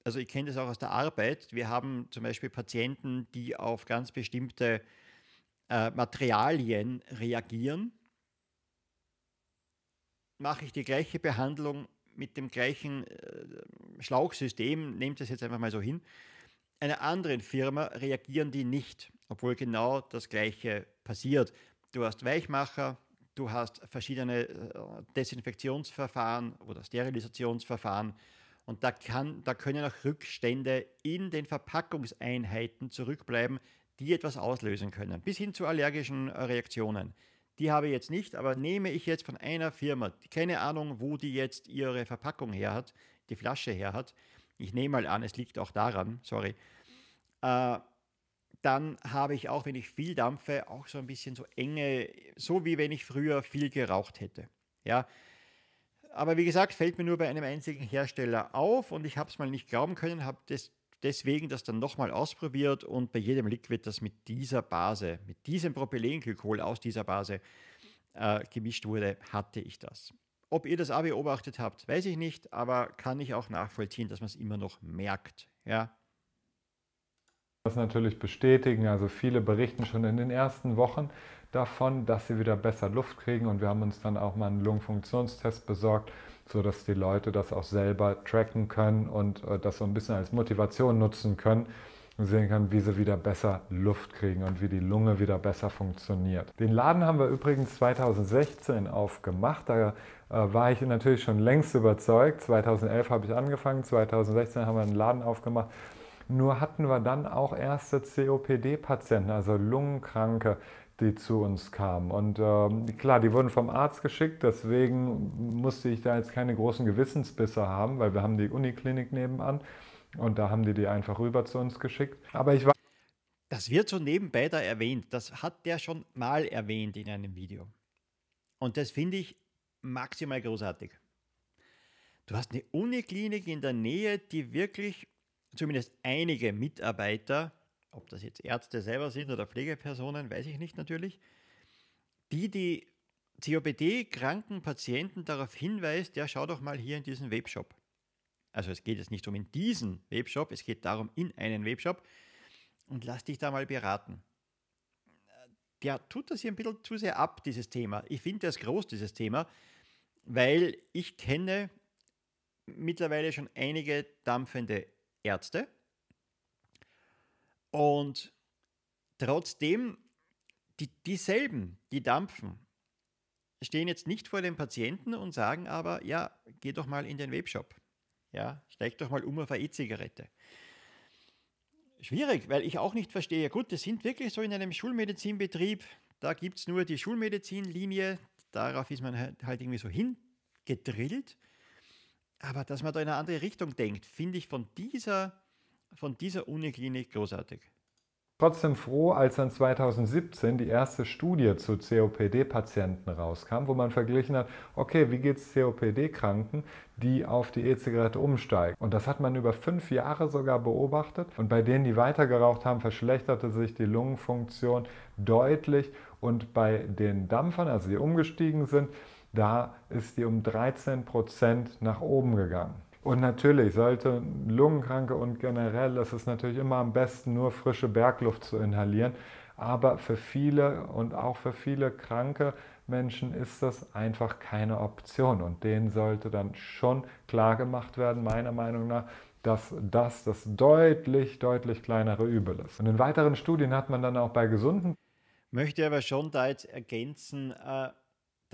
Also ich kenne das auch aus der Arbeit. Wir haben zum Beispiel Patienten, die auf ganz bestimmte äh, Materialien reagieren. Mache ich die gleiche Behandlung mit dem gleichen äh, Schlauchsystem, nehmt das jetzt einfach mal so hin, einer anderen Firma reagieren die nicht, obwohl genau das gleiche passiert. Du hast Weichmacher, du hast verschiedene äh, Desinfektionsverfahren oder Sterilisationsverfahren und da, kann, da können auch Rückstände in den Verpackungseinheiten zurückbleiben, die etwas auslösen können, bis hin zu allergischen äh, Reaktionen. Die habe ich jetzt nicht, aber nehme ich jetzt von einer Firma, keine Ahnung, wo die jetzt ihre Verpackung her hat, die Flasche her hat. Ich nehme mal an, es liegt auch daran, sorry. Äh, dann habe ich auch, wenn ich viel dampfe, auch so ein bisschen so enge, so wie wenn ich früher viel geraucht hätte. Ja. Aber wie gesagt, fällt mir nur bei einem einzigen Hersteller auf und ich habe es mal nicht glauben können, habe das deswegen das dann nochmal ausprobiert und bei jedem Liquid das mit dieser Base, mit diesem Propylenglykol aus dieser Base äh, gemischt wurde, hatte ich das. Ob ihr das auch beobachtet habt, weiß ich nicht, aber kann ich auch nachvollziehen, dass man es immer noch merkt. Ja, das natürlich bestätigen. Also viele berichten schon in den ersten Wochen davon, dass sie wieder besser Luft kriegen und wir haben uns dann auch mal einen Lungenfunktionstest besorgt, sodass die Leute das auch selber tracken können und äh, das so ein bisschen als Motivation nutzen können und sehen können, wie sie wieder besser Luft kriegen und wie die Lunge wieder besser funktioniert. Den Laden haben wir übrigens 2016 aufgemacht. Da äh, war ich natürlich schon längst überzeugt. 2011 habe ich angefangen, 2016 haben wir einen Laden aufgemacht nur hatten wir dann auch erste COPD-Patienten, also Lungenkranke, die zu uns kamen. Und äh, klar, die wurden vom Arzt geschickt, deswegen musste ich da jetzt keine großen Gewissensbisse haben, weil wir haben die Uniklinik nebenan und da haben die die einfach rüber zu uns geschickt. Aber ich war. Das wird so nebenbei da erwähnt. Das hat der schon mal erwähnt in einem Video. Und das finde ich maximal großartig. Du hast eine Uniklinik in der Nähe, die wirklich zumindest einige Mitarbeiter, ob das jetzt Ärzte selber sind oder Pflegepersonen, weiß ich nicht natürlich, die die COPD-kranken Patienten darauf hinweist, ja, schau doch mal hier in diesen Webshop. Also es geht jetzt nicht um in diesen Webshop, es geht darum in einen Webshop und lass dich da mal beraten. Der tut das hier ein bisschen zu sehr ab, dieses Thema. Ich finde das groß, dieses Thema, weil ich kenne mittlerweile schon einige dampfende Ärzte. Und trotzdem, die, dieselben, die dampfen, stehen jetzt nicht vor dem Patienten und sagen aber, ja, geh doch mal in den Webshop. Ja, steig doch mal um auf eine E-Zigarette. Schwierig, weil ich auch nicht verstehe. Gut, das sind wirklich so in einem Schulmedizinbetrieb, da gibt es nur die Schulmedizinlinie, darauf ist man halt, halt irgendwie so hingedrillt. Aber dass man da in eine andere Richtung denkt, finde ich von dieser, von dieser Uniklinik großartig. Trotzdem froh, als dann 2017 die erste Studie zu COPD-Patienten rauskam, wo man verglichen hat, okay, wie geht es COPD-Kranken, die auf die E-Zigarette umsteigen. Und das hat man über fünf Jahre sogar beobachtet. Und bei denen, die weitergeraucht haben, verschlechterte sich die Lungenfunktion deutlich. Und bei den Dampfern, also die umgestiegen sind, da ist die um 13 Prozent nach oben gegangen. Und natürlich sollte Lungenkranke und generell das ist natürlich immer am besten, nur frische Bergluft zu inhalieren. Aber für viele und auch für viele kranke Menschen ist das einfach keine Option. Und denen sollte dann schon klar gemacht werden, meiner Meinung nach, dass das das deutlich, deutlich kleinere Übel ist. Und in weiteren Studien hat man dann auch bei gesunden. Möchte aber schon da jetzt ergänzen, äh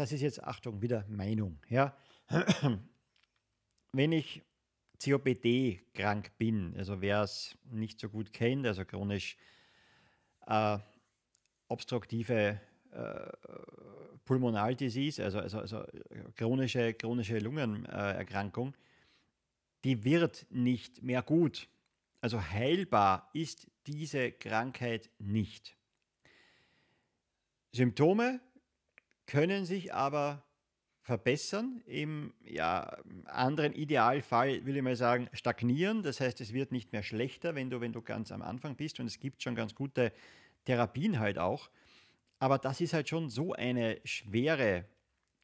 das ist jetzt, Achtung, wieder Meinung, ja. [clears throat] Wenn ich COPD krank bin, also wer es nicht so gut kennt, also chronisch äh, obstruktive äh, Pulmonaldisease, also, also, also chronische, chronische Lungenerkrankung, die wird nicht mehr gut. Also heilbar ist diese Krankheit nicht. Symptome können sich aber verbessern, im ja, anderen Idealfall will ich mal sagen, stagnieren. Das heißt, es wird nicht mehr schlechter, wenn du, wenn du ganz am Anfang bist und es gibt schon ganz gute Therapien halt auch. Aber das ist halt schon so eine schwere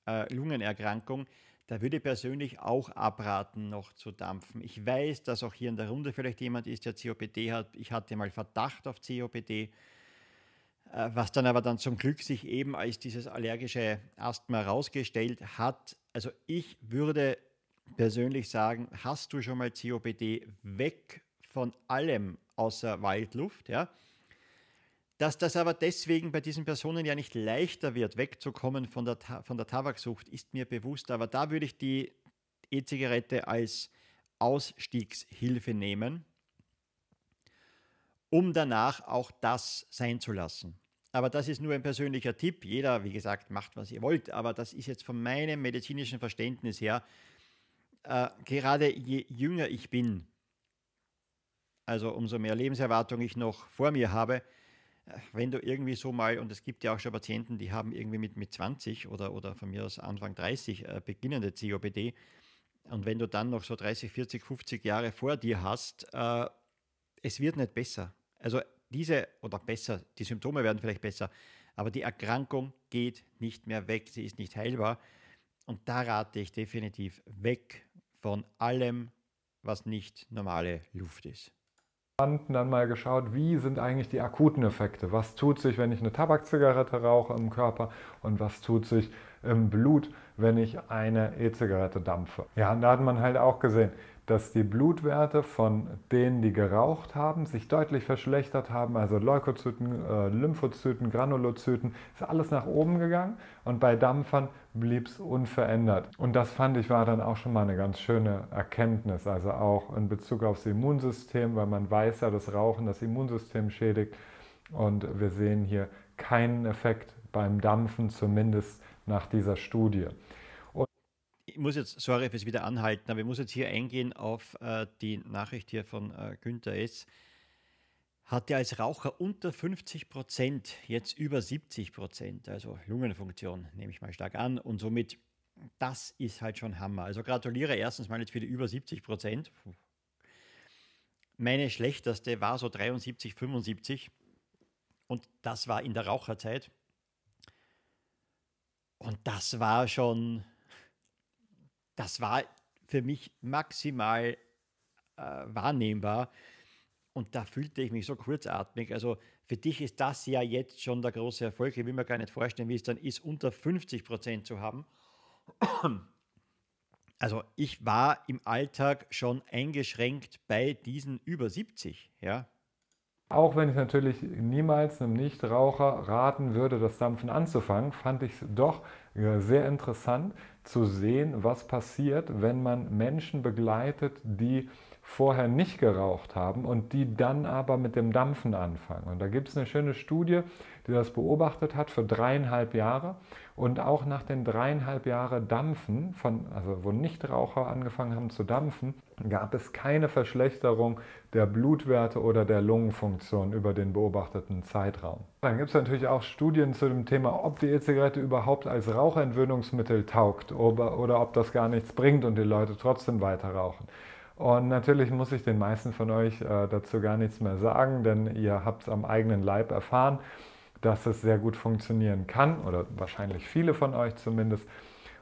äh, Lungenerkrankung, da würde ich persönlich auch abraten, noch zu dampfen. Ich weiß, dass auch hier in der Runde vielleicht jemand ist, der COPD hat. Ich hatte mal Verdacht auf COPD. Äh, was dann aber dann zum Glück sich eben als dieses allergische Asthma herausgestellt hat. Also ich würde persönlich sagen, hast du schon mal COPD weg von allem außer Waldluft, ja? Dass das aber deswegen bei diesen Personen ja nicht leichter wird, wegzukommen von der, von der Tabaksucht, ist mir bewusst. Aber da würde ich die E-Zigarette als Ausstiegshilfe nehmen um danach auch das sein zu lassen. Aber das ist nur ein persönlicher Tipp. Jeder, wie gesagt, macht, was ihr wollt. Aber das ist jetzt von meinem medizinischen Verständnis her, äh, gerade je jünger ich bin, also umso mehr Lebenserwartung ich noch vor mir habe, äh, wenn du irgendwie so mal, und es gibt ja auch schon Patienten, die haben irgendwie mit, mit 20 oder, oder von mir aus Anfang 30 äh, beginnende COPD, und wenn du dann noch so 30, 40, 50 Jahre vor dir hast, äh, es wird nicht besser. Also diese, oder besser, die Symptome werden vielleicht besser, aber die Erkrankung geht nicht mehr weg, sie ist nicht heilbar. Und da rate ich definitiv weg von allem, was nicht normale Luft ist. Dann mal geschaut, wie sind eigentlich die akuten Effekte? Was tut sich, wenn ich eine Tabakzigarette rauche im Körper und was tut sich im Blut, wenn ich eine E-Zigarette dampfe? Ja, da hat man halt auch gesehen, dass die Blutwerte von denen, die geraucht haben, sich deutlich verschlechtert haben. Also Leukozyten, äh, Lymphozyten, Granulozyten, ist alles nach oben gegangen und bei Dampfern blieb es unverändert. Und das fand ich war dann auch schon mal eine ganz schöne Erkenntnis, also auch in Bezug aufs Immunsystem, weil man weiß ja, dass Rauchen das Immunsystem schädigt und wir sehen hier keinen Effekt beim Dampfen, zumindest nach dieser Studie ich muss jetzt, sorry fürs wieder anhalten, aber ich muss jetzt hier eingehen auf äh, die Nachricht hier von äh, Günther S. Hat er als Raucher unter 50 Prozent, jetzt über 70 Prozent, also Lungenfunktion, nehme ich mal stark an. Und somit, das ist halt schon Hammer. Also gratuliere erstens mal jetzt für die über 70 Prozent. Meine schlechteste war so 73, 75. Und das war in der Raucherzeit. Und das war schon das war für mich maximal äh, wahrnehmbar. Und da fühlte ich mich so kurzatmig. Also für dich ist das ja jetzt schon der große Erfolg. Ich will mir gar nicht vorstellen, wie es dann ist, unter 50 Prozent zu haben. Also ich war im Alltag schon eingeschränkt bei diesen über 70. Ja, auch wenn ich natürlich niemals einem Nichtraucher raten würde, das Dampfen anzufangen, fand ich es doch äh, sehr interessant zu sehen, was passiert, wenn man Menschen begleitet, die vorher nicht geraucht haben und die dann aber mit dem Dampfen anfangen. Und da gibt es eine schöne Studie, die das beobachtet hat für dreieinhalb Jahre. Und auch nach den dreieinhalb Jahren Dampfen, von, also wo Nichtraucher angefangen haben zu dampfen, gab es keine Verschlechterung der Blutwerte oder der Lungenfunktion über den beobachteten Zeitraum. Dann gibt es natürlich auch Studien zu dem Thema, ob die E-Zigarette überhaupt als Rauchentwöhnungsmittel taugt oder, oder ob das gar nichts bringt und die Leute trotzdem weiter rauchen. Und natürlich muss ich den meisten von euch äh, dazu gar nichts mehr sagen, denn ihr habt es am eigenen Leib erfahren, dass es sehr gut funktionieren kann oder wahrscheinlich viele von euch zumindest.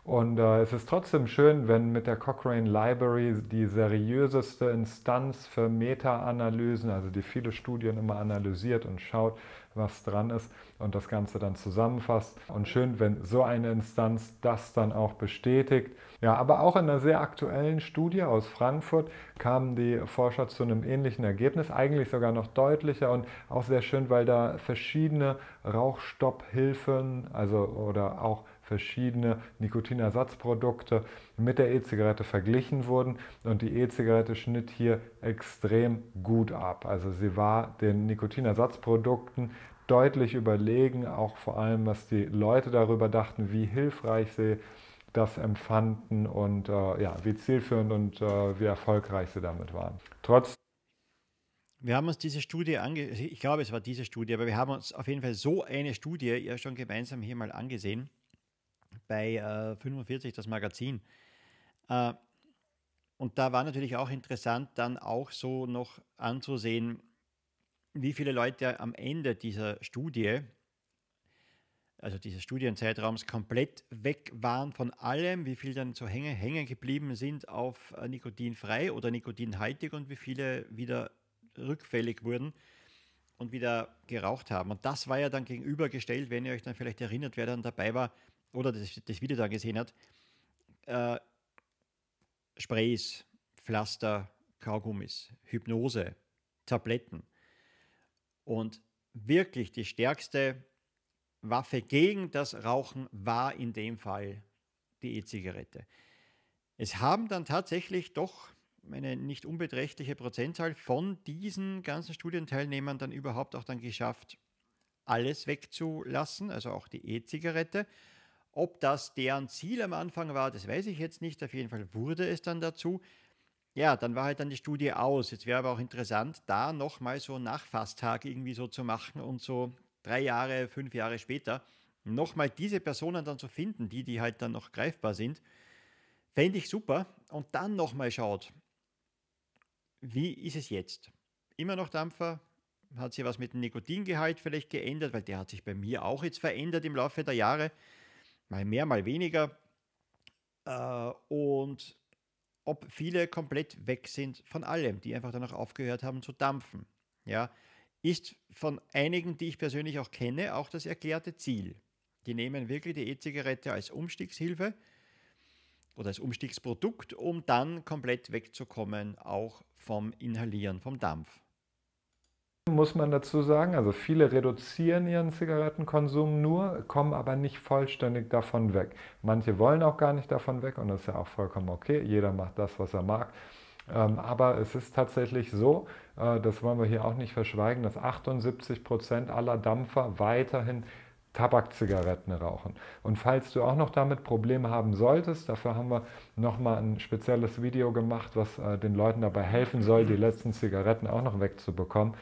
Und äh, es ist trotzdem schön, wenn mit der Cochrane Library die seriöseste Instanz für Meta-Analysen, also die viele Studien immer analysiert und schaut, was dran ist und das Ganze dann zusammenfasst. Und schön, wenn so eine Instanz das dann auch bestätigt. Ja, aber auch in einer sehr aktuellen Studie aus Frankfurt kamen die Forscher zu einem ähnlichen Ergebnis, eigentlich sogar noch deutlicher und auch sehr schön, weil da verschiedene Rauchstopphilfen, also oder auch verschiedene Nikotinersatzprodukte mit der E-Zigarette verglichen wurden und die E-Zigarette schnitt hier extrem gut ab. Also sie war den Nikotinersatzprodukten deutlich überlegen, auch vor allem, was die Leute darüber dachten, wie hilfreich sie das empfanden und äh, ja, wie zielführend und äh, wie erfolgreich sie damit waren. Trotz wir haben uns diese Studie ange ich glaube, es war diese Studie, aber wir haben uns auf jeden Fall so eine Studie ja schon gemeinsam hier mal angesehen bei äh, 45 das Magazin. Äh, und da war natürlich auch interessant, dann auch so noch anzusehen, wie viele Leute am Ende dieser Studie, also dieses Studienzeitraums, komplett weg waren von allem, wie viele dann so hängen, hängen geblieben sind auf äh, nikotinfrei oder nikotinhaltig und wie viele wieder rückfällig wurden und wieder geraucht haben. Und das war ja dann gegenübergestellt, wenn ihr euch dann vielleicht erinnert, wer dann dabei war, oder das, das Video dann gesehen hat, äh, Sprays, Pflaster, Kaugummis, Hypnose, Tabletten. Und wirklich die stärkste Waffe gegen das Rauchen war in dem Fall die E-Zigarette. Es haben dann tatsächlich doch eine nicht unbeträchtliche Prozentzahl von diesen ganzen Studienteilnehmern dann überhaupt auch dann geschafft, alles wegzulassen, also auch die E-Zigarette. Ob das deren Ziel am Anfang war, das weiß ich jetzt nicht. Auf jeden Fall wurde es dann dazu. Ja, dann war halt dann die Studie aus. Jetzt wäre aber auch interessant, da nochmal so einen Nachfasstag irgendwie so zu machen und so drei Jahre, fünf Jahre später nochmal diese Personen dann zu finden, die, die halt dann noch greifbar sind. Fände ich super. Und dann nochmal schaut, wie ist es jetzt? Immer noch Dampfer? Hat sich was mit dem Nikotingehalt vielleicht geändert? Weil der hat sich bei mir auch jetzt verändert im Laufe der Jahre mal mehr, mal weniger. Äh, und ob viele komplett weg sind von allem, die einfach danach aufgehört haben zu dampfen. Ja, ist von einigen, die ich persönlich auch kenne, auch das erklärte Ziel. Die nehmen wirklich die E-Zigarette als Umstiegshilfe oder als Umstiegsprodukt, um dann komplett wegzukommen, auch vom Inhalieren, vom Dampf muss man dazu sagen. Also viele reduzieren ihren Zigarettenkonsum nur, kommen aber nicht vollständig davon weg. Manche wollen auch gar nicht davon weg und das ist ja auch vollkommen okay. Jeder macht das, was er mag. Ähm, aber es ist tatsächlich so, äh, das wollen wir hier auch nicht verschweigen, dass 78 Prozent aller Dampfer weiterhin Tabakzigaretten rauchen. Und falls du auch noch damit Probleme haben solltest, dafür haben wir nochmal ein spezielles Video gemacht, was äh, den Leuten dabei helfen soll, die letzten Zigaretten auch noch wegzubekommen.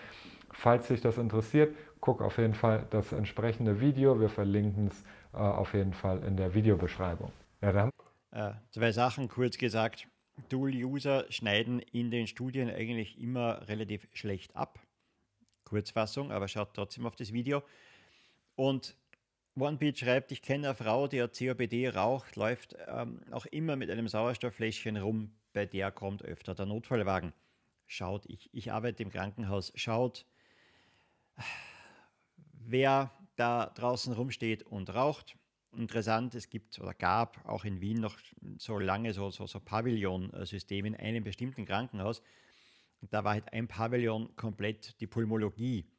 Falls dich das interessiert, guck auf jeden Fall das entsprechende Video. Wir verlinken es äh, auf jeden Fall in der Videobeschreibung. Ja, äh, zwei Sachen kurz gesagt. Dual-User schneiden in den Studien eigentlich immer relativ schlecht ab. Kurzfassung, aber schaut trotzdem auf das Video. Und OneBeat schreibt, ich kenne eine Frau, die hat COPD raucht, läuft ähm, auch immer mit einem Sauerstofffläschchen rum. Bei der kommt öfter der Notfallwagen. Schaut, ich, ich arbeite im Krankenhaus. Schaut, wer da draußen rumsteht und raucht. Interessant, es gibt oder gab auch in Wien noch so lange so, so, so Pavillonsysteme in einem bestimmten Krankenhaus. da war halt ein Pavillon komplett die Pulmologie.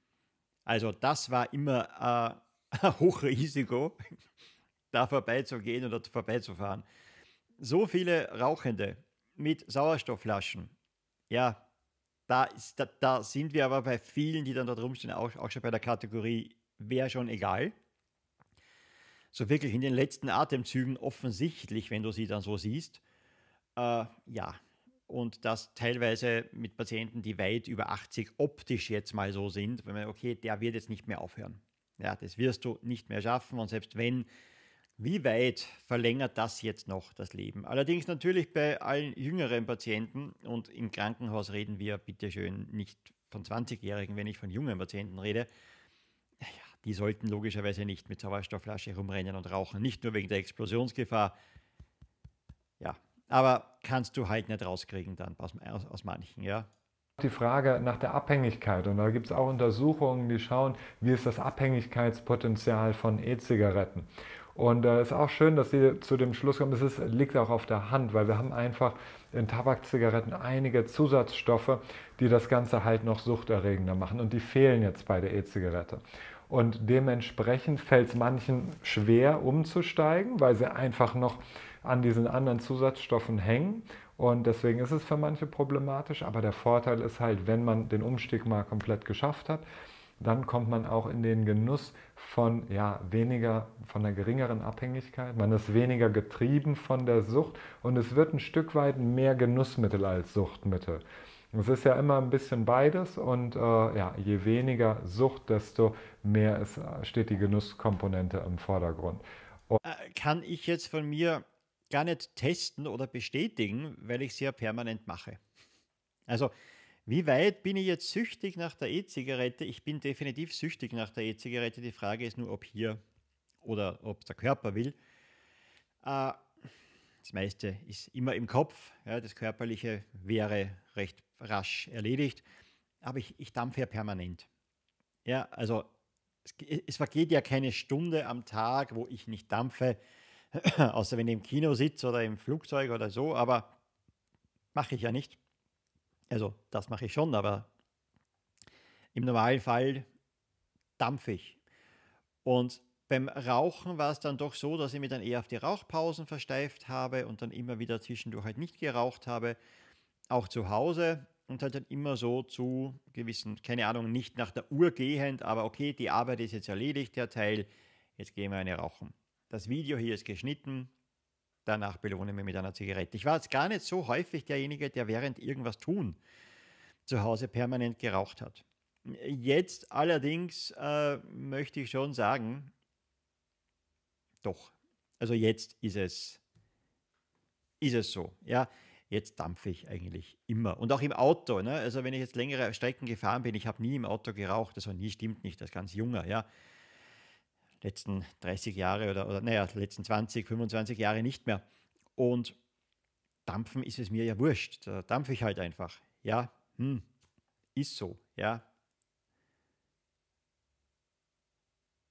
Also das war immer äh, [laughs] ein Hochrisiko, da vorbeizugehen oder vorbeizufahren. So viele Rauchende mit Sauerstoffflaschen. Ja, da, ist, da, da, sind wir aber bei vielen, die dann dort rumstehen, auch, auch schon bei der Kategorie wäre schon egal. So wirklich in den letzten Atemzügen offensichtlich, wenn du sie dann so siehst. Äh, ja, und das teilweise mit Patienten, die weit über 80 optisch jetzt mal so sind, wenn man, okay, der wird jetzt nicht mehr aufhören. Ja, das wirst du nicht mehr schaffen und selbst wenn, wie weit verlängert das jetzt noch das Leben? Allerdings natürlich bei allen jüngeren Patienten und im Krankenhaus reden wir bitte schön nicht von 20-Jährigen, wenn ich von jungen Patienten rede. Ja, die sollten logischerweise nicht mit Sauerstoffflasche rumrennen und rauchen, nicht nur wegen der Explosionsgefahr. Ja, aber kannst du halt nicht rauskriegen dann aus, aus, aus manchen, ja die Frage nach der Abhängigkeit. Und da gibt es auch Untersuchungen, die schauen, wie ist das Abhängigkeitspotenzial von E-Zigaretten. Und es äh, ist auch schön, dass Sie zu dem Schluss kommen, es liegt auch auf der Hand, weil wir haben einfach in Tabakzigaretten einige Zusatzstoffe, die das Ganze halt noch suchterregender machen. Und die fehlen jetzt bei der E-Zigarette. Und dementsprechend fällt es manchen schwer umzusteigen, weil sie einfach noch an diesen anderen Zusatzstoffen hängen. Und deswegen ist es für manche problematisch. Aber der Vorteil ist halt, wenn man den Umstieg mal komplett geschafft hat, dann kommt man auch in den Genuss von ja, weniger, von einer geringeren Abhängigkeit. Man ist weniger getrieben von der Sucht und es wird ein Stück weit mehr Genussmittel als Suchtmittel. Es ist ja immer ein bisschen beides und äh, ja, je weniger Sucht, desto mehr ist, steht die Genusskomponente im Vordergrund. Und äh, Kann ich jetzt von mir gar nicht testen oder bestätigen, weil ich es ja permanent mache. Also wie weit bin ich jetzt süchtig nach der E-Zigarette? Ich bin definitiv süchtig nach der E-Zigarette. Die Frage ist nur, ob hier oder ob der Körper will. Äh, das meiste ist immer im Kopf. Das Körperliche wäre recht rasch erledigt. Aber ich, ich dampfe ja permanent. Ja, also es, es vergeht ja keine Stunde am Tag, wo ich nicht dampfe, [clears throat] außer wenn ich im Kino sitze oder im Flugzeug oder so, aber mache ich ja nicht. Also das mache ich schon, aber im normalen Fall dampfe ich. Und beim Rauchen war es dann doch so, dass ich mich dann eher auf die Rauchpausen versteift habe und dann immer wieder zwischendurch halt nicht geraucht habe, auch zu Hause und halt dann immer so zu gewissen, keine Ahnung, nicht nach der Uhr gehend, aber okay, die Arbeit ist jetzt erledigt, der Teil, jetzt gehen wir eine rauchen. Das Video hier ist geschnitten, danach belohne mich mit einer Zigarette. Ich war jetzt gar nicht so häufig derjenige, der während irgendwas tun zu Hause permanent geraucht hat. Jetzt allerdings äh, möchte ich schon sagen, doch. Also jetzt ist es, ist es so. Ja, jetzt dampfe ich eigentlich immer. Und auch im Auto. Ne? Also wenn ich jetzt längere Strecken gefahren bin, ich habe nie im Auto geraucht. Das also nie stimmt nicht, das ist ganz junger. Ja, letzten 30 Jahre oder, oder naja, letzten 20, 25 Jahre nicht mehr. Und dampfen ist es mir ja wurscht. Da dampfe ich halt einfach. Ja, hm, ist so, ja.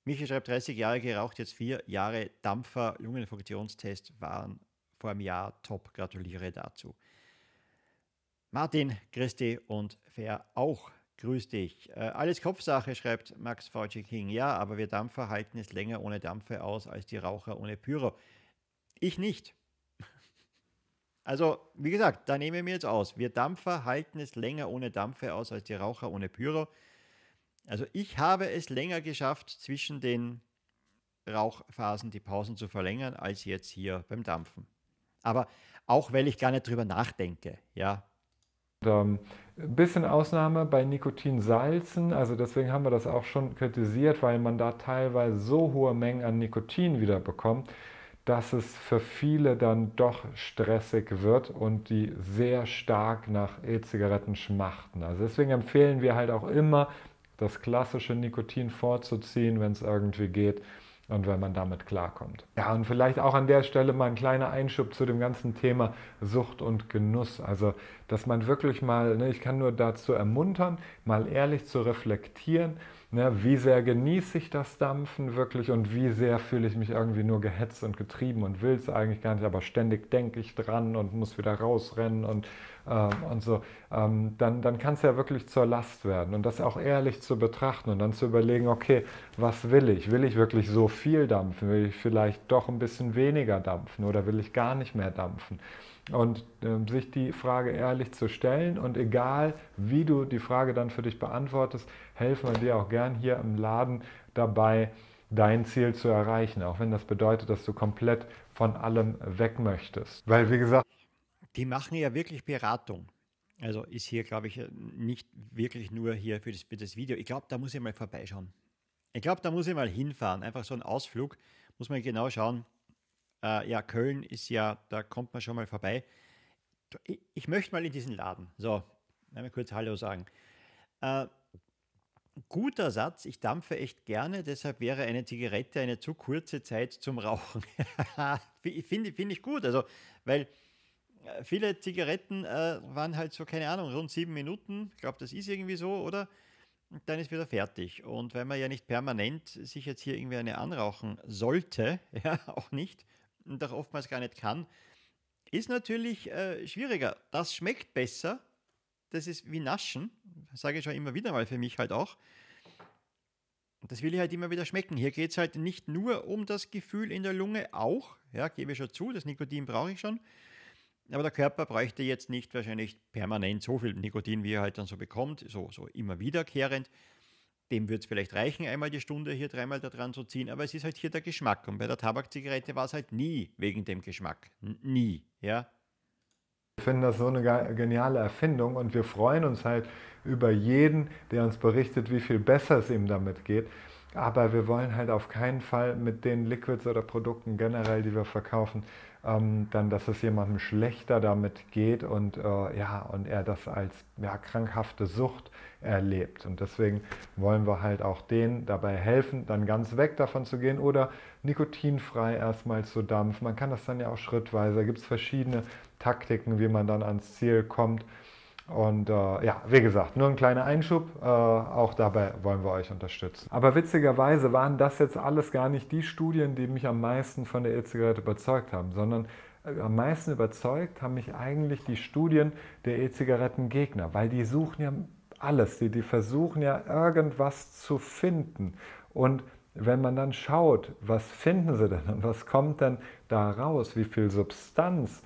Michi schreibt, 30 Jahre geraucht, jetzt vier Jahre Dampfer, Lungenfunktionstest waren vor einem Jahr top. Gratuliere dazu. Martin, Christi und Fair auch. Grüß dich. Äh, alles Kopfsache, schreibt Max VG King. Ja, aber wir Dampfer halten es länger ohne Dampfe aus als die Raucher ohne Pyro. Ich nicht. [laughs] Also, wie gesagt, da nehmen wir mir jetzt aus. Wir Dampfer halten es länger ohne Dampfe aus als die Raucher ohne Pyro. Also, ich habe es länger geschafft, zwischen den Rauchphasen die Pausen zu verlängern, als jetzt hier beim Dampfen. Aber auch, weil ich gar nicht drüber nachdenke, ja. Und, ähm, Bisschen Ausnahme bei Nikotinsalzen, also deswegen haben wir das auch schon kritisiert, weil man da teilweise so hohe Mengen an Nikotin wieder bekommt, dass es für viele dann doch stressig wird und die sehr stark nach E-Zigaretten schmachten. Also deswegen empfehlen wir halt auch immer, das klassische Nikotin vorzuziehen, wenn es irgendwie geht und wenn man damit klarkommt. Ja, und vielleicht auch an der Stelle mal ein kleiner Einschub zu dem ganzen Thema Sucht und Genuss. Also, dass man wirklich mal, ne, ich kann nur dazu ermuntern, mal ehrlich zu reflektieren Ne, wie sehr genieße ich das Dampfen wirklich und wie sehr fühle ich mich irgendwie nur gehetzt und getrieben und will es eigentlich gar nicht, aber ständig denke ich dran und muss wieder rausrennen und, ähm, und so. Ähm, dann dann kann es ja wirklich zur Last werden und das auch ehrlich zu betrachten und dann zu überlegen, okay, was will ich? Will ich wirklich so viel dampfen? Will ich vielleicht doch ein bisschen weniger dampfen oder will ich gar nicht mehr dampfen? Und ähm, sich die Frage ehrlich zu stellen und egal, wie du die Frage dann für dich beantwortest, helfen wir dir auch gern hier im Laden dabei, dein Ziel zu erreichen, auch wenn das bedeutet, dass du komplett von allem weg möchtest. Weil, wie gesagt, die machen ja wirklich Beratung. Also ist hier, glaube ich, nicht wirklich nur hier für das, für das Video. Ich glaube, da muss ich mal vorbeischauen. Ich glaube, da muss ich mal hinfahren. Einfach so ein Ausflug. Muss man genau schauen, äh, ja, Köln ist ja, da kommt man schon mal vorbei. Ich, ich möchte mal in diesen Laden. So, einmal kurz Hallo sagen. Äh, guter Satz, ich dampfe echt gerne, deshalb wäre eine Zigarette eine zu kurze Zeit zum Rauchen. [laughs] Finde find ich gut, also, weil äh, viele Zigaretten äh, waren halt so, keine Ahnung, rund sieben Minuten, ich glaube, das ist irgendwie so, oder? Und dann ist wieder fertig. Und wenn man ja nicht permanent sich jetzt hier irgendwie eine anrauchen sollte, [laughs] ja, auch nicht, und auch oftmals gar nicht kann, ist natürlich äh, schwieriger. Das schmeckt besser. Das ist wie Naschen. Sage ich schon immer wieder mal für mich halt auch. Das will ich halt immer wieder schmecken. Hier geht es halt nicht nur um das Gefühl in der Lunge, auch, ja, gebe ich schon zu, das Nikotin brauche ich schon. Aber der Körper bräuchte jetzt nicht wahrscheinlich permanent so viel Nikotin, wie er halt dann so bekommt, so, so immer wiederkehrend dem wird es vielleicht reichen, einmal die Stunde hier dreimal da dran zu ziehen, aber es ist halt hier der Geschmack. Und bei der Tabakzigarette war es halt nie wegen dem Geschmack. N nie, ja. Ich finde das so eine geniale Erfindung und wir freuen uns halt über jeden, der uns berichtet, wie viel besser es ihm damit geht. Aber wir wollen halt auf keinen Fall mit den Liquids oder Produkten generell, die wir verkaufen, ähm, dann, dass es jemandem schlechter damit geht und äh, ja, und er das als ja, krankhafte Sucht erlebt. Und deswegen wollen wir halt auch denen dabei helfen, dann ganz weg davon zu gehen oder nikotinfrei erstmal zu dampfen. Man kann das dann ja auch schrittweise, da gibt es verschiedene Taktiken, wie man dann ans Ziel kommt. Und äh, ja, wie gesagt, nur ein kleiner Einschub. Äh, auch dabei wollen wir euch unterstützen. Aber witzigerweise waren das jetzt alles gar nicht die Studien, die mich am meisten von der E-Zigarette überzeugt haben, sondern äh, am meisten überzeugt haben mich eigentlich die Studien der E-Zigarettengegner, weil die suchen ja alles, die, die versuchen ja irgendwas zu finden. Und wenn man dann schaut, was finden sie denn und was kommt denn da raus, wie viel Substanz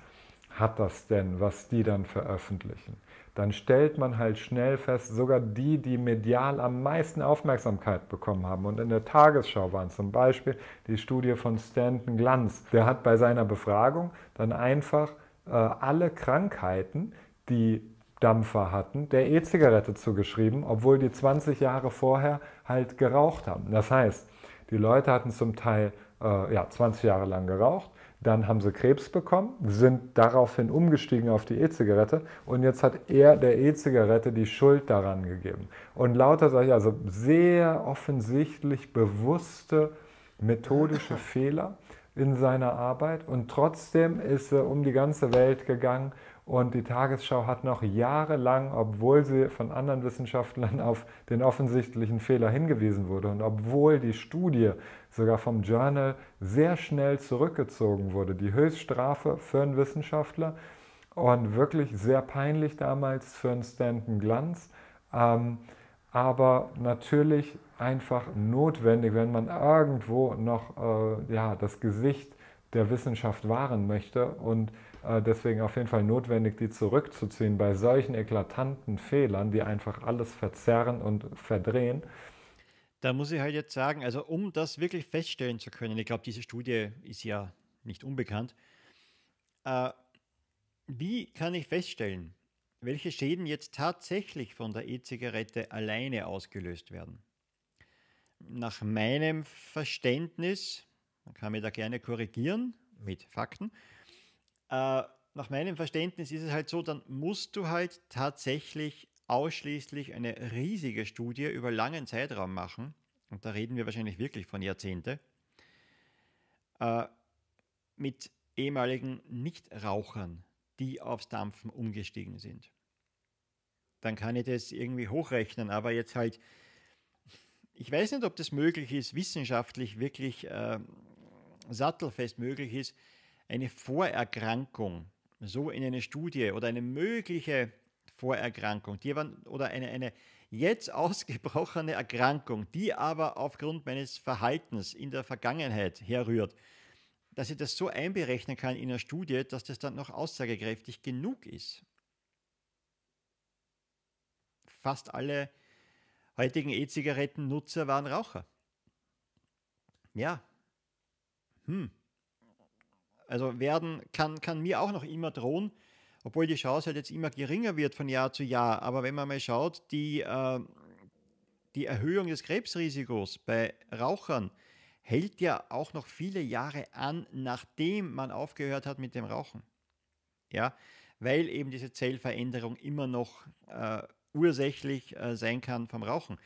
hat das denn, was die dann veröffentlichen? dann stellt man halt schnell fest, sogar die, die medial am meisten Aufmerksamkeit bekommen haben und in der Tagesschau waren, zum Beispiel die Studie von Stanton Glanz, der hat bei seiner Befragung dann einfach äh, alle Krankheiten, die Dampfer hatten, der E-Zigarette zugeschrieben, obwohl die 20 Jahre vorher halt geraucht haben. Das heißt, die Leute hatten zum Teil äh, ja, 20 Jahre lang geraucht, dann haben sie Krebs bekommen, sind daraufhin umgestiegen auf die E-Zigarette und jetzt hat er der E-Zigarette die Schuld daran gegeben. Und lauter solche, also sehr offensichtlich bewusste methodische [laughs] Fehler in seiner Arbeit und trotzdem ist er um die ganze Welt gegangen und die Tagesschau hat noch jahrelang, obwohl sie von anderen Wissenschaftlern auf den offensichtlichen Fehler hingewiesen wurde und obwohl die Studie sogar vom Journal sehr schnell zurückgezogen wurde, die Höchststrafe für einen Wissenschaftler und wirklich sehr peinlich damals für einen Stanton Glanz. Ähm, aber natürlich einfach notwendig, wenn man irgendwo noch äh, ja, das Gesicht der Wissenschaft wahren möchte und äh, deswegen auf jeden Fall notwendig, die zurückzuziehen bei solchen eklatanten Fehlern, die einfach alles verzerren und verdrehen. Da muss ich halt jetzt sagen, also um das wirklich feststellen zu können, ich glaube, diese Studie ist ja nicht unbekannt, äh, wie kann ich feststellen, welche Schäden jetzt tatsächlich von der E-Zigarette alleine ausgelöst werden. Nach meinem Verständnis, man kann mich da gerne korrigieren mit Fakten, äh, nach meinem Verständnis ist es halt so, dann musst du halt tatsächlich ausschließlich eine riesige Studie über langen Zeitraum machen. Und da reden wir wahrscheinlich wirklich von Jahrzehnte. Äh, mit ehemaligen Nichtrauchern die aufs Dampfen umgestiegen sind. Dann kann ich das irgendwie hochrechnen, aber jetzt halt, ich weiß nicht, ob das möglich ist, wissenschaftlich wirklich äh, sattelfest möglich ist, eine Vorerkrankung so in eine Studie oder eine mögliche Vorerkrankung die waren, oder eine, eine jetzt ausgebrochene Erkrankung, die aber aufgrund meines Verhaltens in der Vergangenheit herrührt, dass ich das so einberechnen kann in einer Studie, dass das dann noch aussagekräftig genug ist. Fast alle heutigen E-Zigarettennutzer waren Raucher. Ja. Hm. Also werden kann, kann mir auch noch immer drohen, obwohl die Chance halt jetzt immer geringer wird von Jahr zu Jahr. Aber wenn man mal schaut, die, äh, die Erhöhung des Krebsrisikos bei Rauchern hält ja auch noch viele Jahre an, nachdem man aufgehört hat mit dem Rauchen. Ja, weil eben diese Zellveränderung immer noch äh, ursächlich äh, sein kann vom Rauchen.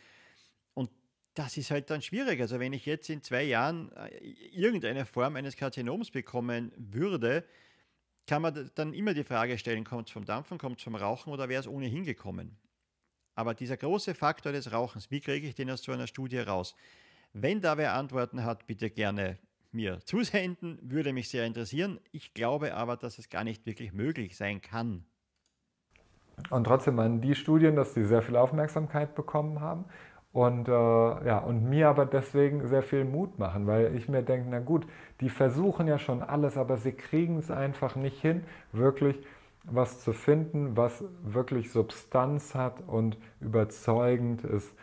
Und das ist halt dann schwierig. Also wenn ich jetzt in zwei Jahren äh, irgendeine Form eines Karzinoms bekommen würde, kann man dann immer die Frage stellen, kommt es vom Dampfen, kommt es vom Rauchen oder wäre es ohnehin gekommen? Aber dieser große Faktor des Rauchens, wie kriege ich den aus so einer Studie raus? Wenn da wer Antworten hat, bitte gerne mir zusenden, würde mich sehr interessieren. Ich glaube aber, dass es gar nicht wirklich möglich sein kann. Und trotzdem waren die Studien, dass sie sehr viel Aufmerksamkeit bekommen haben und, äh, ja, und mir aber deswegen sehr viel Mut machen, weil ich mir denke, na gut, die versuchen ja schon alles, aber sie kriegen es einfach nicht hin, wirklich was zu finden, was wirklich Substanz hat und überzeugend ist.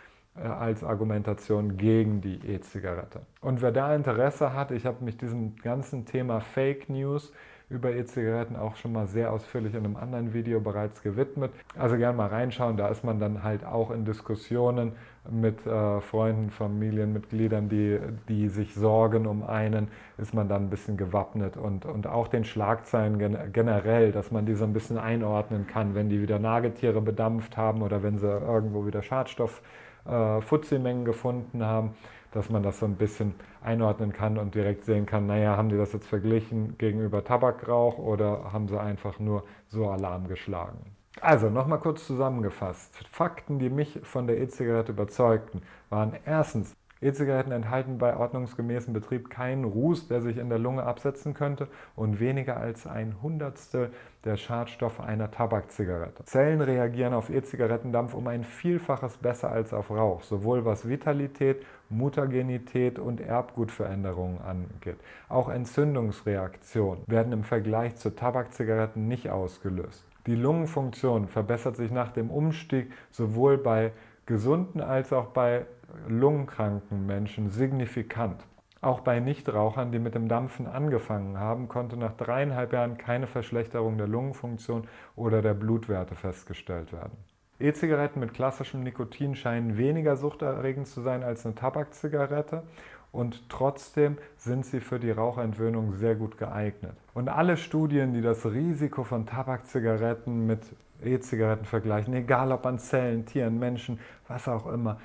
Äh, als Argumentation gegen die E-Zigarette. Und wer da Interesse hat, ich habe mich diesem ganzen Thema Fake News über E-Zigaretten auch schon mal sehr ausführlich in einem anderen Video bereits gewidmet. Also gerne mal reinschauen, da ist man dann halt auch in Diskussionen mit äh, Freunden, Familienmitgliedern, die, die sich sorgen um einen, ist man dann ein bisschen gewappnet und, und auch den Schlagzeilen gen generell, dass man die so ein bisschen einordnen kann, wenn die wieder Nagetiere bedampft haben oder wenn sie irgendwo wieder Schadstoff äh, äh, Fuzzi-Mengen gefunden haben, dass man das so ein bisschen einordnen kann und direkt sehen kann, naja, haben die das jetzt verglichen gegenüber Tabakrauch oder haben sie einfach nur so Alarm geschlagen? Also nochmal kurz zusammengefasst. Fakten, die mich von der E-Zigarette überzeugten, waren erstens, E-Zigaretten enthalten bei ordnungsgemäßem Betrieb keinen Ruß, der sich in der Lunge absetzen könnte und weniger als ein Hundertstel der Schadstoffe einer Tabakzigarette. Zellen reagieren auf E-Zigarettendampf um ein Vielfaches besser als auf Rauch, sowohl was Vitalität, Mutagenität und Erbgutveränderungen angeht. Auch Entzündungsreaktionen werden im Vergleich zu Tabakzigaretten nicht ausgelöst. Die Lungenfunktion verbessert sich nach dem Umstieg sowohl bei gesunden als auch bei lungenkranken Menschen signifikant. Auch bei Nichtrauchern, die mit dem Dampfen angefangen haben, konnte nach dreieinhalb Jahren keine Verschlechterung der Lungenfunktion oder der Blutwerte festgestellt werden. E-Zigaretten mit klassischem Nikotin scheinen weniger suchterregend zu sein als eine Tabakzigarette und trotzdem sind sie für die Rauchentwöhnung sehr gut geeignet. Und alle Studien, die das Risiko von Tabakzigaretten mit E-Zigaretten vergleichen, egal ob an Zellen, Tieren, Menschen, was auch immer,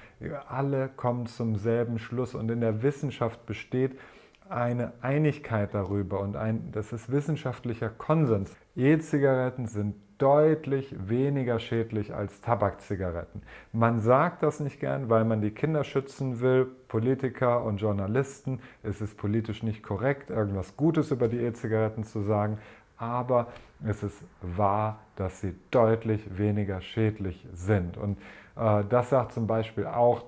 alle kommen zum selben Schluss und in der Wissenschaft besteht eine Einigkeit darüber und ein, das ist wissenschaftlicher Konsens. E-Zigaretten sind deutlich weniger schädlich als Tabakzigaretten. Man sagt das nicht gern, weil man die Kinder schützen will, Politiker und Journalisten. Es ist politisch nicht korrekt, irgendwas Gutes über die E-Zigaretten zu sagen, aber ist es wahr, dass sie deutlich weniger schädlich sind. Und äh, das sagt zum Beispiel auch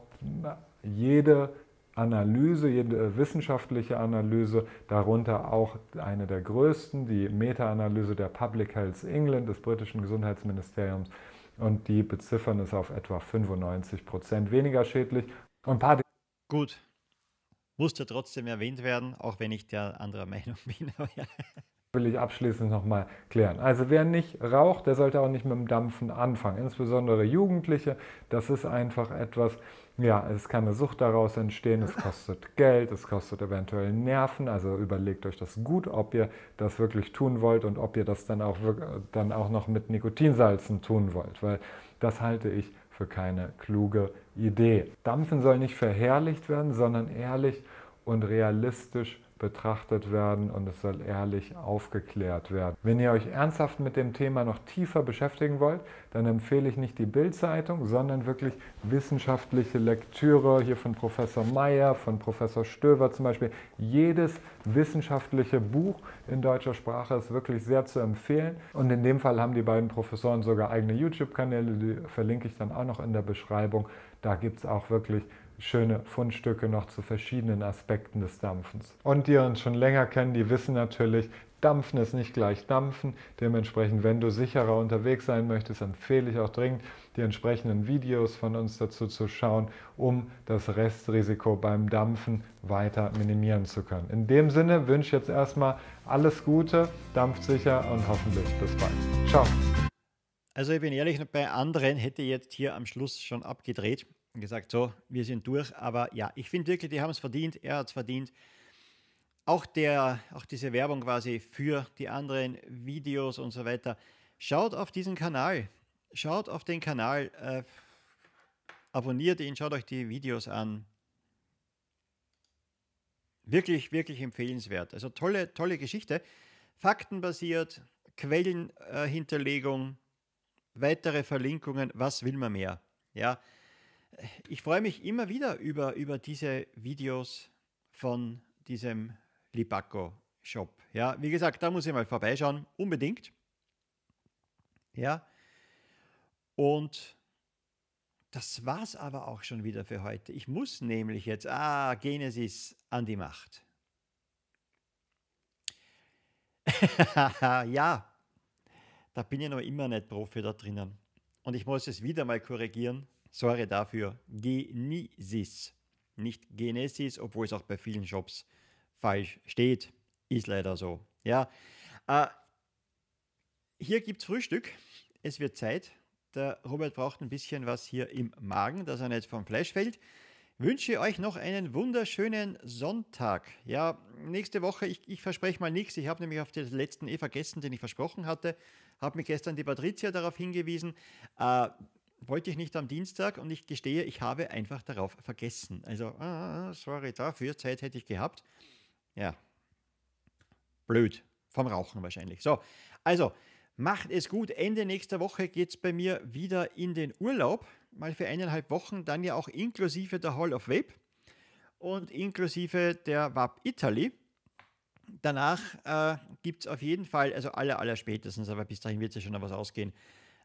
jede Analyse, jede wissenschaftliche Analyse, darunter auch eine der größten, die Meta-Analyse der Public Health England des britischen Gesundheitsministeriums. Und die beziffern es auf etwa 95 Prozent weniger schädlich. Und paar Gut, musste trotzdem erwähnt werden, auch wenn ich der anderer Meinung bin will ich abschließend nochmal klären. Also wer nicht raucht, der sollte auch nicht mit dem Dampfen anfangen, insbesondere Jugendliche. Das ist einfach etwas, ja, es kann eine Sucht daraus entstehen, es kostet Geld, es kostet eventuell Nerven, also überlegt euch das gut, ob ihr das wirklich tun wollt und ob ihr das dann auch, dann auch noch mit Nikotinsalzen tun wollt, weil das halte ich für keine kluge Idee. Dampfen soll nicht verherrlicht werden, sondern ehrlich und realistisch betrachtet werden und es soll ehrlich aufgeklärt werden. Wenn ihr euch ernsthaft mit dem Thema noch tiefer beschäftigen wollt, dann empfehle ich nicht die Bildzeitung, sondern wirklich wissenschaftliche Lektüre hier von Professor Meyer, von Professor Stöver zum Beispiel. Jedes wissenschaftliche Buch in deutscher Sprache ist wirklich sehr zu empfehlen. Und in dem Fall haben die beiden Professoren sogar eigene YouTube-Kanäle, die verlinke ich dann auch noch in der Beschreibung. Da gibt es auch wirklich schöne Fundstücke noch zu verschiedenen Aspekten des Dampfens. Und die uns schon länger kennen, die wissen natürlich, Dampfen ist nicht gleich Dampfen. Dementsprechend, wenn du sicherer unterwegs sein möchtest, empfehle ich auch dringend, die entsprechenden Videos von uns dazu zu schauen, um das Restrisiko beim Dampfen weiter minimieren zu können. In dem Sinne wünsche ich jetzt erstmal alles Gute, dampft sicher und hoffentlich bis bald. Ciao. Also ich bin ehrlich, bei anderen hätte ich jetzt hier am Schluss schon abgedreht und gesagt, so, wir sind durch. Aber ja, ich finde wirklich, die haben es verdient, er hat es verdient. Auch, der, auch diese Werbung quasi für die anderen Videos und so weiter. Schaut auf diesen Kanal. Schaut auf den Kanal. Äh, abonniert ihn, schaut euch die Videos an. Wirklich, wirklich empfehlenswert. Also tolle, tolle Geschichte. Faktenbasiert, Quellenhinterlegung, äh, weitere Verlinkungen, was will man mehr? Ja, ich freue mich immer wieder über, über diese Videos von diesem Libaco Shop. Ja, wie gesagt, da muss ich mal vorbeischauen, unbedingt. Ja. Und das war's aber auch schon wieder für heute. Ich muss nämlich jetzt, ah, Genesis an die Macht. [laughs] ja, da bin ich noch immer nicht Profi da drinnen. Und ich muss es wieder mal korrigieren. Sorry dafür. Genesis. Nicht Genesis, obwohl es auch bei vielen Shops falsch steht. Ist leider so. Ja. Äh, hier gibt es Frühstück. Es wird Zeit. Der Robert braucht ein bisschen was hier im Magen, dass er nicht vom Fleisch fällt. Wünsche euch noch einen wunderschönen Sonntag. Ja, nächste Woche, ich, ich verspreche mal nichts. Ich habe nämlich auf den letzten eh vergessen, den ich versprochen hatte. Habe mich gestern die Patricia darauf hingewiesen. Äh, wollte ich nicht am Dienstag und ich gestehe, ich habe einfach darauf vergessen. Also, ah, ah, sorry, dafür Zeit hätte ich gehabt. Ja, blöd. Vom Rauchen wahrscheinlich. So, also, macht es gut. Ende nächster Woche geht es bei mir wieder in den Urlaub. Mal für eineinhalb Wochen, dann ja auch inklusive der Hall of Vape und inklusive der WAP Italy. Danach äh, gibt es auf jeden Fall, also aller, aller spätestens, aber bis dahin wird es ja schon noch was ausgehen,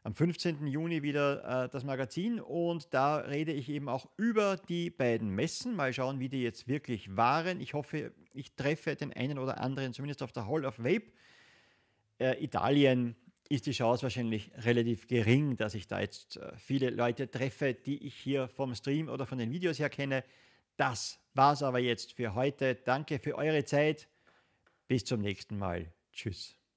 am 15. Juni wieder äh, das Magazin und da rede ich eben auch über die beiden Messen. Mal schauen, wie die jetzt wirklich waren. Ich hoffe, ich treffe den einen oder anderen, zumindest auf der Hall of Vape. Äh, Italien ist die Chance wahrscheinlich relativ gering, dass ich da jetzt äh, viele Leute treffe, die ich hier vom Stream oder von den Videos her kenne. Das war's aber jetzt für heute. Danke für eure Zeit. Bis zum nächsten Mal. Tschüss.